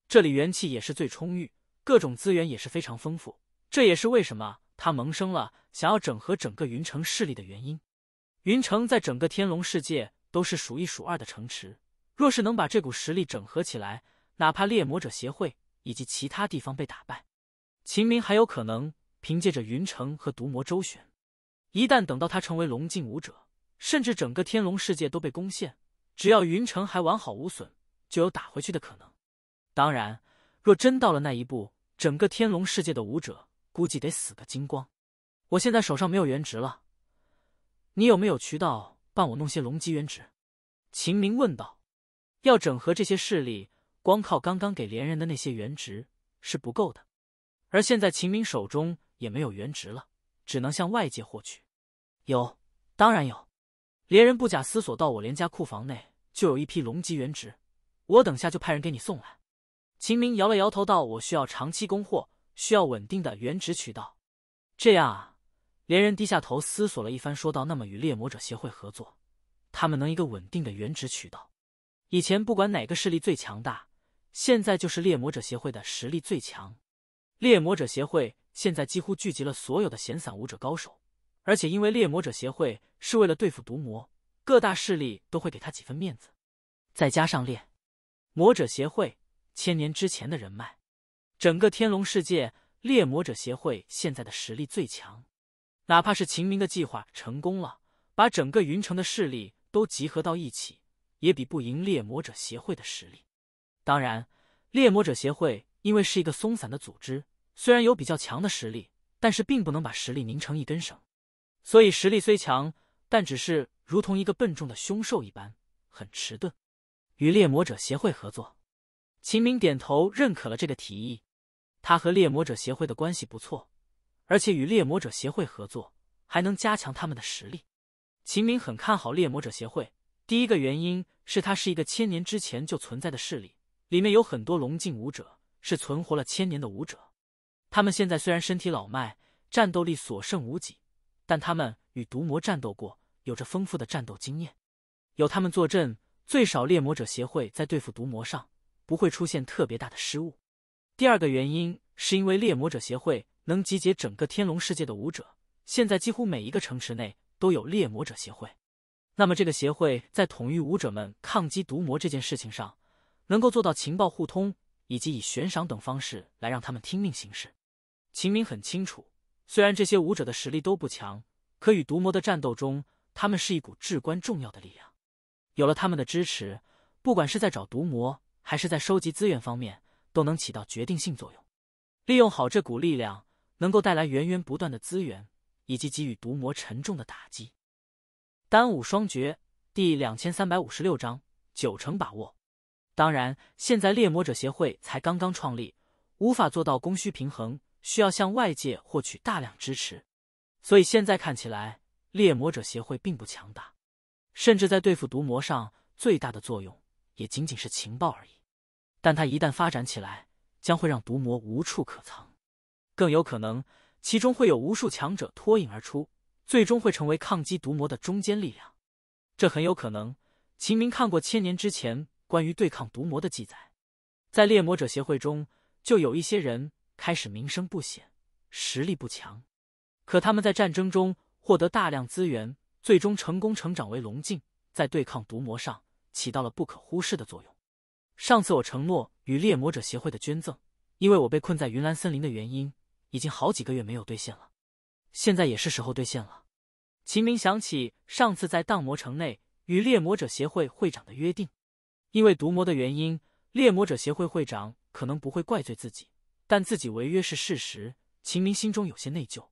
这里元气也是最充裕，各种资源也是非常丰富。这也是为什么他萌生了想要整合整个云城势力的原因。”云城在整个天龙世界都是数一数二的城池，若是能把这股实力整合起来，哪怕猎魔者协会以及其他地方被打败，秦明还有可能凭借着云城和毒魔周旋。一旦等到他成为龙境武者，甚至整个天龙世界都被攻陷，只要云城还完好无损，就有打回去的可能。当然，若真到了那一步，整个天龙世界的武者估计得死个精光。我现在手上没有原值了。你有没有渠道帮我弄些龙级原值？秦明问道。要整合这些势力，光靠刚刚给连人的那些原值是不够的。而现在秦明手中也没有原值了，只能向外界获取。有，当然有。连人不假思索道：“我连家库房内就有一批龙级原值，我等下就派人给你送来。”秦明摇了摇头道：“我需要长期供货，需要稳定的原值渠道。”这样啊。连人低下头思索了一番，说道：“那么与猎魔者协会合作，他们能一个稳定的原职渠道。以前不管哪个势力最强大，现在就是猎魔者协会的实力最强。猎魔者协会现在几乎聚集了所有的闲散武者高手，而且因为猎魔者协会是为了对付毒魔，各大势力都会给他几分面子。再加上猎魔者协会千年之前的人脉，整个天龙世界猎魔者协会现在的实力最强。”哪怕是秦明的计划成功了，把整个云城的势力都集合到一起，也比不赢猎魔者协会的实力。当然，猎魔者协会因为是一个松散的组织，虽然有比较强的实力，但是并不能把实力拧成一根绳，所以实力虽强，但只是如同一个笨重的凶兽一般，很迟钝。与猎魔者协会合作，秦明点头认可了这个提议。他和猎魔者协会的关系不错。而且与猎魔者协会合作，还能加强他们的实力。秦明很看好猎魔者协会。第一个原因是，它是一个千年之前就存在的势力，里面有很多龙境武者，是存活了千年的武者。他们现在虽然身体老迈，战斗力所剩无几，但他们与毒魔战斗过，有着丰富的战斗经验。有他们坐镇，最少猎魔者协会在对付毒魔上不会出现特别大的失误。第二个原因是因为猎魔者协会。能集结整个天龙世界的武者，现在几乎每一个城池内都有猎魔者协会。那么，这个协会在统御武者们抗击毒魔这件事情上，能够做到情报互通，以及以悬赏等方式来让他们听命行事。秦明很清楚，虽然这些武者的实力都不强，可与毒魔的战斗中，他们是一股至关重要的力量。有了他们的支持，不管是在找毒魔，还是在收集资源方面，都能起到决定性作用。利用好这股力量。能够带来源源不断的资源，以及给予毒魔沉重的打击。《单武双绝》第两千三百五十六章九成把握。当然，现在猎魔者协会才刚刚创立，无法做到供需平衡，需要向外界获取大量支持。所以现在看起来，猎魔者协会并不强大，甚至在对付毒魔上最大的作用也仅仅是情报而已。但它一旦发展起来，将会让毒魔无处可藏。更有可能，其中会有无数强者脱颖而出，最终会成为抗击毒魔的中坚力量。这很有可能。秦明看过千年之前关于对抗毒魔的记载，在猎魔者协会中，就有一些人开始名声不显，实力不强，可他们在战争中获得大量资源，最终成功成长为龙境，在对抗毒魔上起到了不可忽视的作用。上次我承诺与猎魔者协会的捐赠，因为我被困在云岚森林的原因。已经好几个月没有兑现了，现在也是时候兑现了。秦明想起上次在荡魔城内与猎魔者协会会长的约定，因为毒魔的原因，猎魔者协会会长可能不会怪罪自己，但自己违约是事实。秦明心中有些内疚。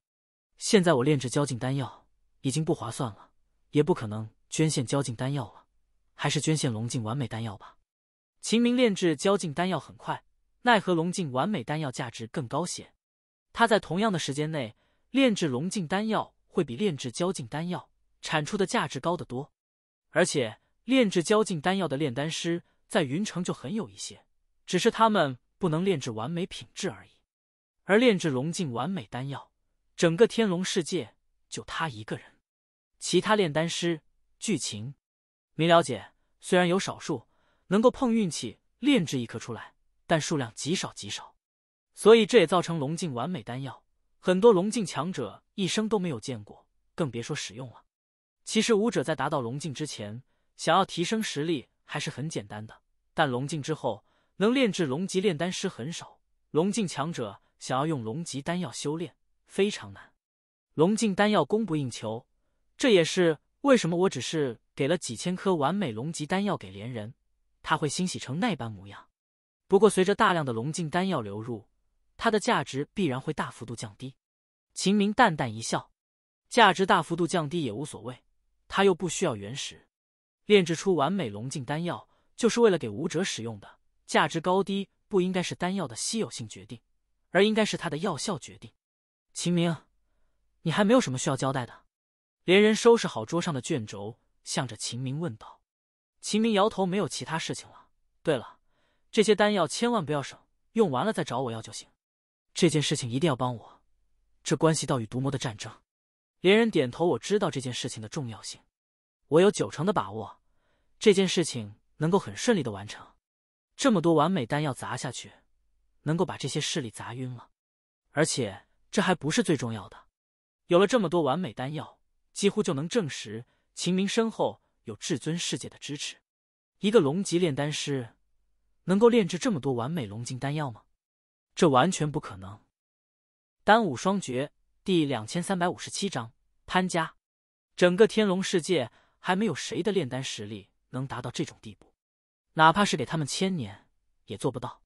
现在我炼制交境丹药已经不划算了，也不可能捐献交境丹药了，还是捐献龙镜完美丹药吧。秦明炼制交境丹药很快，奈何龙镜完美丹药价值更高些。他在同样的时间内炼制龙境丹药，会比炼制交镜丹药产出的价值高得多。而且炼制交镜丹药的炼丹师在云城就很有一些，只是他们不能炼制完美品质而已。而炼制龙境完美丹药，整个天龙世界就他一个人。其他炼丹师剧情明了解，虽然有少数能够碰运气炼制一颗出来，但数量极少极少。所以这也造成龙镜完美丹药很多，龙镜强者一生都没有见过，更别说使用了。其实武者在达到龙镜之前，想要提升实力还是很简单的。但龙镜之后，能炼制龙级炼丹师很少，龙镜强者想要用龙级丹药修炼非常难。龙镜丹药供不应求，这也是为什么我只是给了几千颗完美龙级丹药给连人，他会欣喜成那般模样。不过随着大量的龙镜丹药流入。它的价值必然会大幅度降低。秦明淡淡一笑，价值大幅度降低也无所谓，他又不需要原石，炼制出完美龙境丹药就是为了给武者使用的，价值高低不应该是丹药的稀有性决定，而应该是它的药效决定。秦明，你还没有什么需要交代的？连人收拾好桌上的卷轴，向着秦明问道。秦明摇头，没有其他事情了。对了，这些丹药千万不要省，用完了再找我要就行。这件事情一定要帮我，这关系到与毒魔的战争。连人点头，我知道这件事情的重要性，我有九成的把握，这件事情能够很顺利的完成。这么多完美丹药砸下去，能够把这些势力砸晕了，而且这还不是最重要的。有了这么多完美丹药，几乎就能证实秦明身后有至尊世界的支持。一个龙级炼丹师，能够炼制这么多完美龙晶丹药吗？这完全不可能。丹武双绝第两千三百五十七章：潘家，整个天龙世界还没有谁的炼丹实力能达到这种地步，哪怕是给他们千年也做不到。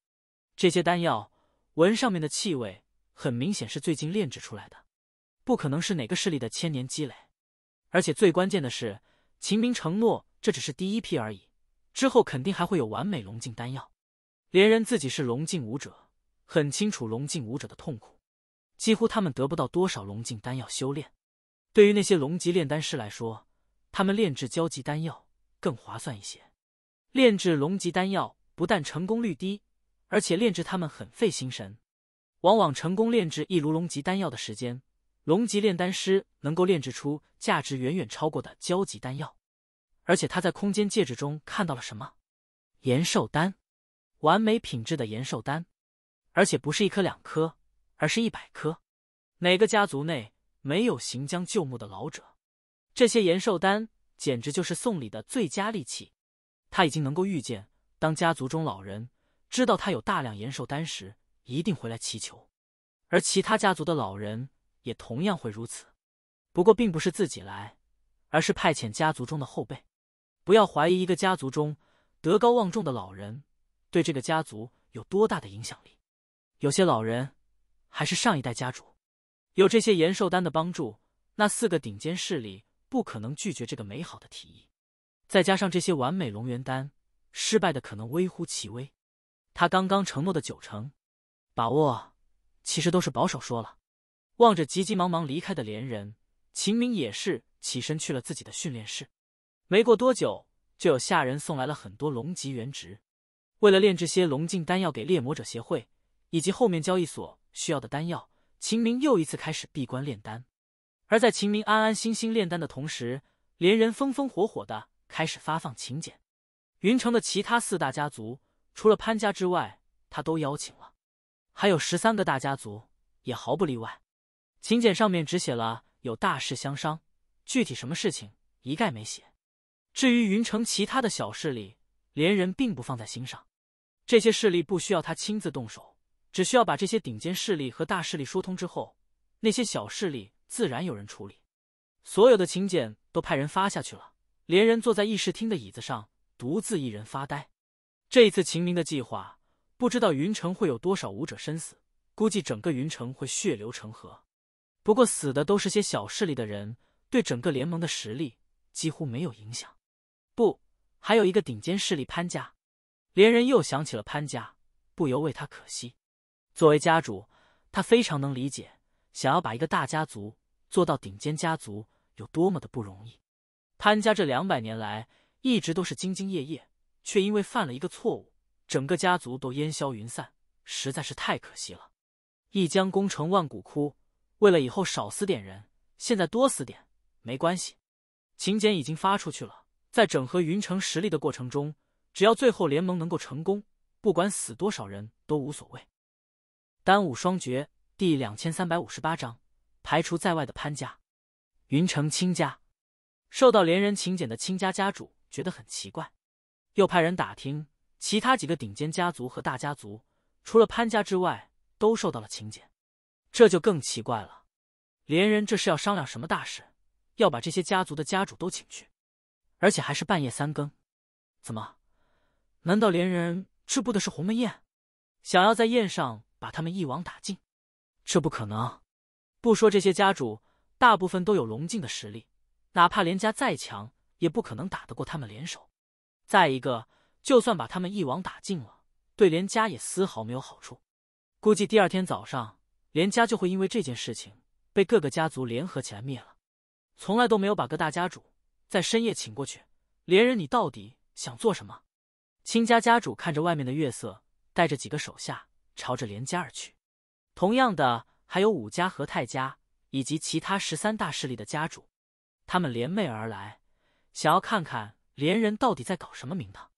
这些丹药闻上面的气味，很明显是最近炼制出来的，不可能是哪个势力的千年积累。而且最关键的是，秦明承诺这只是第一批而已，之后肯定还会有完美龙境丹药。连人自己是龙境武者。很清楚龙境武者的痛苦，几乎他们得不到多少龙境丹药修炼。对于那些龙级炼丹师来说，他们炼制交级丹药更划算一些。炼制龙级丹药不但成功率低，而且炼制他们很费心神。往往成功炼制一炉龙级丹药的时间，龙级炼丹师能够炼制出价值远远超过的交级丹药。而且他在空间戒指中看到了什么？延寿丹，完美品质的延寿丹。而且不是一颗两颗，而是一百颗。哪个家族内没有行将就木的老者？这些延寿丹简直就是送礼的最佳利器。他已经能够预见，当家族中老人知道他有大量延寿丹时，一定会来祈求；而其他家族的老人也同样会如此。不过，并不是自己来，而是派遣家族中的后辈。不要怀疑一个家族中德高望重的老人对这个家族有多大的影响力。有些老人还是上一代家主，有这些延寿丹的帮助，那四个顶尖势力不可能拒绝这个美好的提议。再加上这些完美龙元丹，失败的可能微乎其微。他刚刚承诺的九成把握，其实都是保守说了。望着急急忙忙离开的连人，秦明也是起身去了自己的训练室。没过多久，就有下人送来了很多龙级原值。为了炼制些龙境丹药给猎魔者协会。以及后面交易所需要的丹药，秦明又一次开始闭关炼丹。而在秦明安安心心炼丹的同时，连人风风火火的开始发放请柬。云城的其他四大家族，除了潘家之外，他都邀请了，还有十三个大家族也毫不例外。请柬上面只写了有大事相商，具体什么事情一概没写。至于云城其他的小势力，连人并不放在心上，这些势力不需要他亲自动手。只需要把这些顶尖势力和大势力疏通之后，那些小势力自然有人处理。所有的请柬都派人发下去了。连人坐在议事厅的椅子上，独自一人发呆。这一次秦明的计划，不知道云城会有多少武者身死，估计整个云城会血流成河。不过死的都是些小势力的人，对整个联盟的实力几乎没有影响。不，还有一个顶尖势力潘家。连人又想起了潘家，不由为他可惜。作为家主，他非常能理解，想要把一个大家族做到顶尖家族有多么的不容易。潘家这两百年来一直都是兢兢业业，却因为犯了一个错误，整个家族都烟消云散，实在是太可惜了。一将功成万骨枯，为了以后少死点人，现在多死点没关系。请柬已经发出去了，在整合云城实力的过程中，只要最后联盟能够成功，不管死多少人都无所谓。丹武双绝第两千三百五十八章，排除在外的潘家、云城卿家，受到连人请柬的卿家家主觉得很奇怪，又派人打听其他几个顶尖家族和大家族，除了潘家之外，都受到了请柬，这就更奇怪了。连人这是要商量什么大事，要把这些家族的家主都请去，而且还是半夜三更，怎么？难道连人这布的是鸿门宴，想要在宴上？把他们一网打尽，这不可能。不说这些家主，大部分都有龙境的实力，哪怕连家再强，也不可能打得过他们联手。再一个，就算把他们一网打尽了，对连家也丝毫没有好处。估计第二天早上，连家就会因为这件事情被各个家族联合起来灭了。从来都没有把各大家主在深夜请过去，连人，你到底想做什么？亲家家主看着外面的月色，带着几个手下。朝着连家而去，同样的还有武家和泰家以及其他十三大势力的家主，他们联袂而来，想要看看连人到底在搞什么名堂。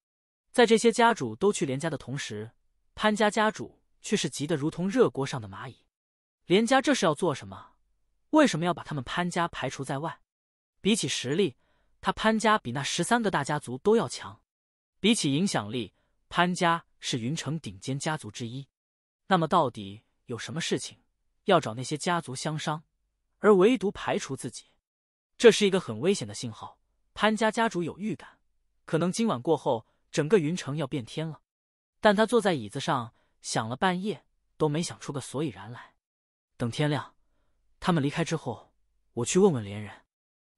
在这些家主都去连家的同时，潘家家主却是急得如同热锅上的蚂蚁。连家这是要做什么？为什么要把他们潘家排除在外？比起实力，他潘家比那十三个大家族都要强；比起影响力，潘家是云城顶尖家族之一。那么到底有什么事情要找那些家族相商，而唯独排除自己，这是一个很危险的信号。潘家家主有预感，可能今晚过后，整个云城要变天了。但他坐在椅子上想了半夜，都没想出个所以然来。等天亮，他们离开之后，我去问问连人。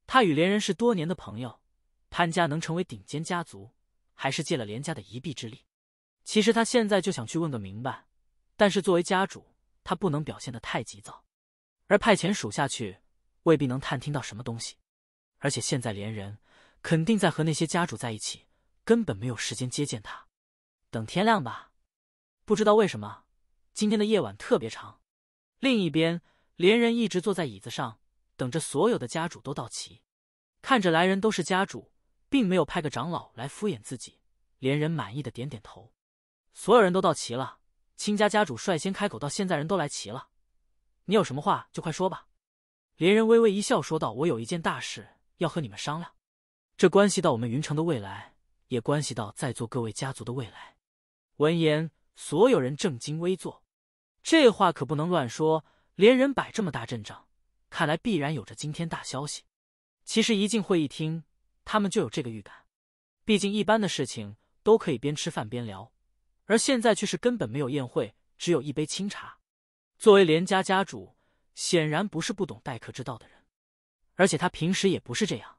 他与连人是多年的朋友，潘家能成为顶尖家族，还是借了连家的一臂之力？其实他现在就想去问个明白。但是作为家主，他不能表现得太急躁，而派遣属下去，未必能探听到什么东西。而且现在连人肯定在和那些家主在一起，根本没有时间接见他。等天亮吧。不知道为什么，今天的夜晚特别长。另一边，连人一直坐在椅子上，等着所有的家主都到齐。看着来人都是家主，并没有派个长老来敷衍自己，连人满意的点点头。所有人都到齐了。亲家家主率先开口：“到现在人都来齐了，你有什么话就快说吧。”连人微微一笑，说道：“我有一件大事要和你们商量，这关系到我们云城的未来，也关系到在座各位家族的未来。”闻言，所有人正襟危坐。这话可不能乱说。连人摆这么大阵仗，看来必然有着惊天大消息。其实一进会议厅，他们就有这个预感，毕竟一般的事情都可以边吃饭边聊。而现在却是根本没有宴会，只有一杯清茶。作为连家家主，显然不是不懂待客之道的人，而且他平时也不是这样。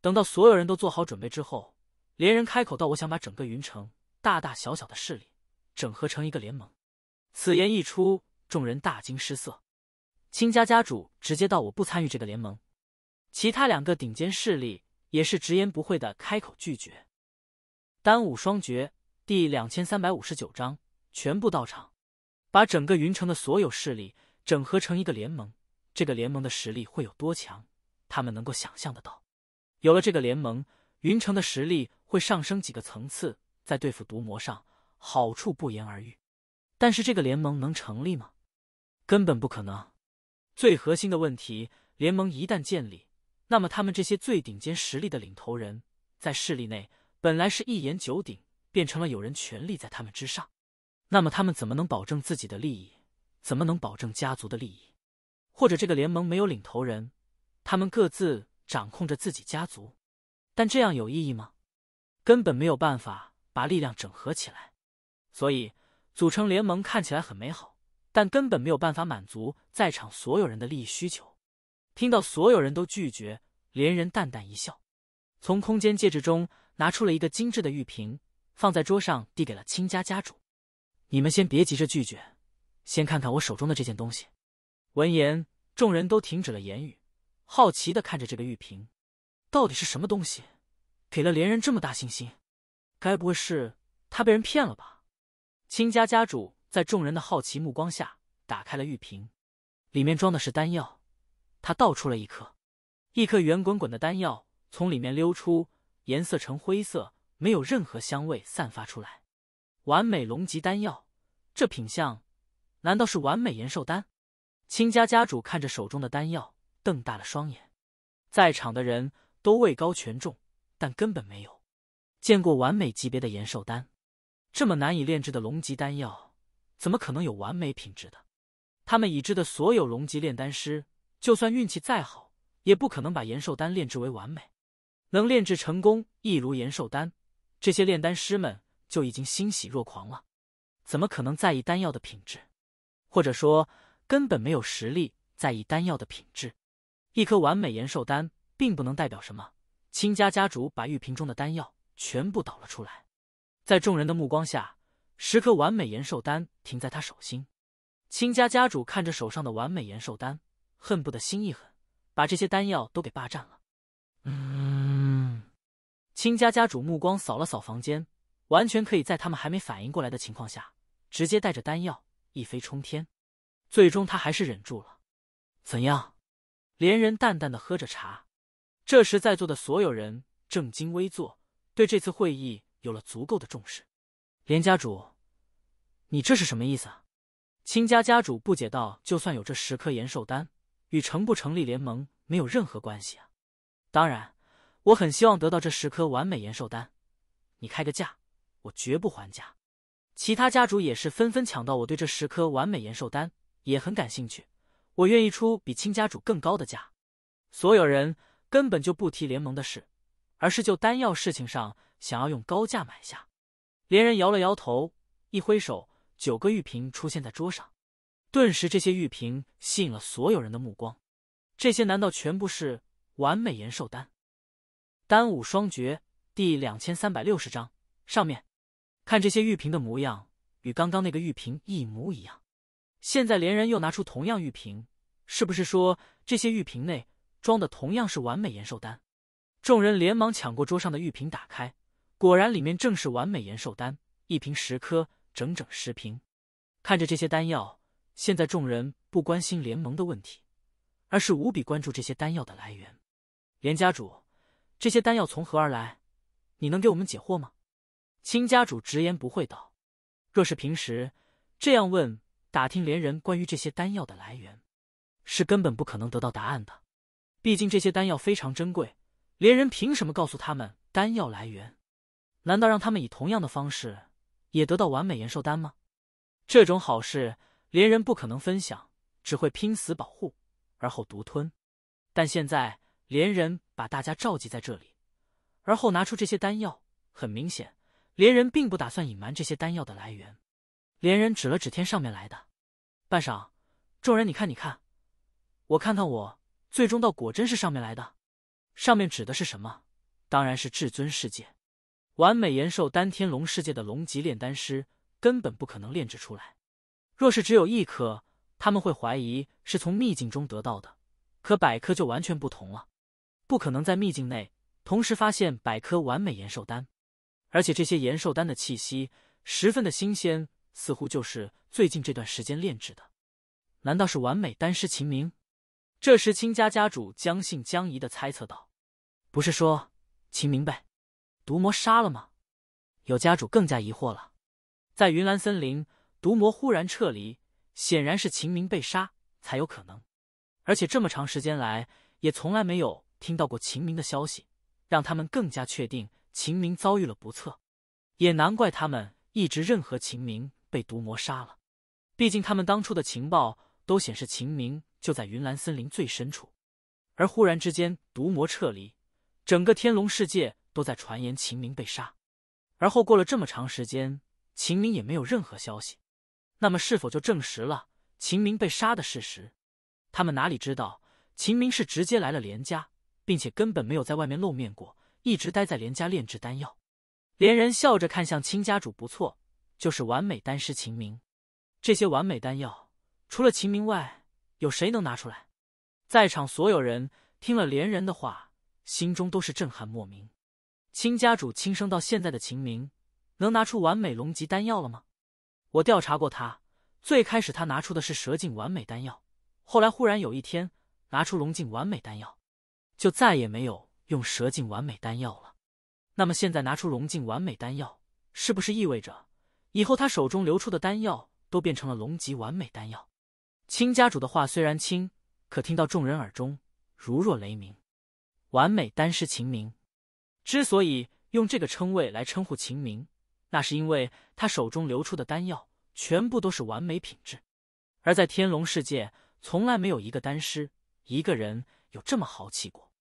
等到所有人都做好准备之后，连人开口道：“我想把整个云城大大小小的势力整合成一个联盟。”此言一出，众人大惊失色。青家家主直接道：“我不参与这个联盟。”其他两个顶尖势力也是直言不讳的开口拒绝。单武双绝。第两千三百五十九章，全部到场，把整个云城的所有势力整合成一个联盟。这个联盟的实力会有多强？他们能够想象得到。有了这个联盟，云城的实力会上升几个层次，在对付毒魔上，好处不言而喻。但是这个联盟能成立吗？根本不可能。最核心的问题，联盟一旦建立，那么他们这些最顶尖实力的领头人，在势力内本来是一言九鼎。变成了有人权力在他们之上，那么他们怎么能保证自己的利益？怎么能保证家族的利益？或者这个联盟没有领头人，他们各自掌控着自己家族，但这样有意义吗？根本没有办法把力量整合起来。所以组成联盟看起来很美好，但根本没有办法满足在场所有人的利益需求。听到所有人都拒绝，连人淡淡一笑，从空间戒指中拿出了一个精致的玉瓶。放在桌上，递给了亲家家主：“你们先别急着拒绝，先看看我手中的这件东西。”闻言，众人都停止了言语，好奇的看着这个玉瓶，到底是什么东西？给了连人这么大信心？该不会是他被人骗了吧？亲家家主在众人的好奇目光下，打开了玉瓶，里面装的是丹药，他倒出了一颗，一颗圆滚滚的丹药从里面溜出，颜色呈灰色。没有任何香味散发出来，完美龙级丹药，这品相难道是完美延寿丹？亲家家主看着手中的丹药，瞪大了双眼。在场的人都位高权重，但根本没有见过完美级别的延寿丹。这么难以炼制的龙级丹药，怎么可能有完美品质的？他们已知的所有龙级炼丹师，就算运气再好，也不可能把延寿丹炼制为完美。能炼制成功，一如延寿丹。这些炼丹师们就已经欣喜若狂了，怎么可能在意丹药的品质？或者说根本没有实力在意丹药的品质。一颗完美延寿丹并不能代表什么。青家家主把玉瓶中的丹药全部倒了出来，在众人的目光下，十颗完美延寿丹停在他手心。青家家主看着手上的完美延寿丹，恨不得心一狠，把这些丹药都给霸占了。嗯。清家家主目光扫了扫房间，完全可以在他们还没反应过来的情况下，直接带着丹药一飞冲天。最终，他还是忍住了。怎样？连人淡淡的喝着茶。这时，在座的所有人正襟危坐，对这次会议有了足够的重视。连家主，你这是什么意思？清家家主不解道：“就算有这十颗延寿丹，与成不成立联盟没有任何关系啊！”当然。我很希望得到这十颗完美延寿丹，你开个价，我绝不还价。其他家主也是纷纷抢到，我对这十颗完美延寿丹也很感兴趣，我愿意出比亲家主更高的价。所有人根本就不提联盟的事，而是就丹药事情上想要用高价买下。连人摇了摇头，一挥手，九个玉瓶出现在桌上，顿时这些玉瓶吸引了所有人的目光。这些难道全部是完美延寿丹？丹武双绝第两千三百六十章，上面看这些玉瓶的模样与刚刚那个玉瓶一模一样。现在连人又拿出同样玉瓶，是不是说这些玉瓶内装的同样是完美延寿丹？众人连忙抢过桌上的玉瓶，打开，果然里面正是完美延寿丹，一瓶十颗，整整十瓶。看着这些丹药，现在众人不关心联盟的问题，而是无比关注这些丹药的来源。连家主。这些丹药从何而来？你能给我们解惑吗？亲家主直言不讳道：“若是平时这样问打听，连人关于这些丹药的来源，是根本不可能得到答案的。毕竟这些丹药非常珍贵，连人凭什么告诉他们丹药来源？难道让他们以同样的方式也得到完美延寿丹吗？这种好事，连人不可能分享，只会拼死保护，而后独吞。但现在……”连人把大家召集在这里，而后拿出这些丹药。很明显，连人并不打算隐瞒这些丹药的来源。连人指了指天上面来的，半晌，众人，你看，你看，我看看我，最终到果真是上面来的。上面指的是什么？当然是至尊世界，完美延寿丹，天龙世界的龙级炼丹师根本不可能炼制出来。若是只有一颗，他们会怀疑是从秘境中得到的；可百颗就完全不同了。不可能在秘境内同时发现百颗完美延寿丹，而且这些延寿丹的气息十分的新鲜，似乎就是最近这段时间炼制的。难道是完美丹师秦明？这时，青家家主将信将疑的猜测道：“不是说秦明被毒魔杀了吗？”有家主更加疑惑了，在云岚森林毒魔忽然撤离，显然是秦明被杀才有可能。而且这么长时间来，也从来没有。听到过秦明的消息，让他们更加确定秦明遭遇了不测，也难怪他们一直认为秦明被毒魔杀了。毕竟他们当初的情报都显示秦明就在云岚森林最深处，而忽然之间毒魔撤离，整个天龙世界都在传言秦明被杀。而后过了这么长时间，秦明也没有任何消息，那么是否就证实了秦明被杀的事实？他们哪里知道秦明是直接来了连家？并且根本没有在外面露面过，一直待在连家炼制丹药。连人笑着看向亲家主：“不错，就是完美丹师秦明。这些完美丹药，除了秦明外，有谁能拿出来？”在场所有人听了连人的话，心中都是震撼莫名。亲家主亲生到现在的秦明，能拿出完美龙级丹药了吗？”我调查过他，最开始他拿出的是蛇境完美丹药，后来忽然有一天拿出龙境完美丹药。就再也没有用蛇颈完美丹药了，那么现在拿出龙颈完美丹药，是不是意味着以后他手中流出的丹药都变成了龙级完美丹药？亲家主的话虽然轻，可听到众人耳中如若雷鸣。完美丹师秦明，之所以用这个称谓来称呼秦明，那是因为他手中流出的丹药全部都是完美品质，而在天龙世界，从来没有一个丹师一个人有这么豪气过。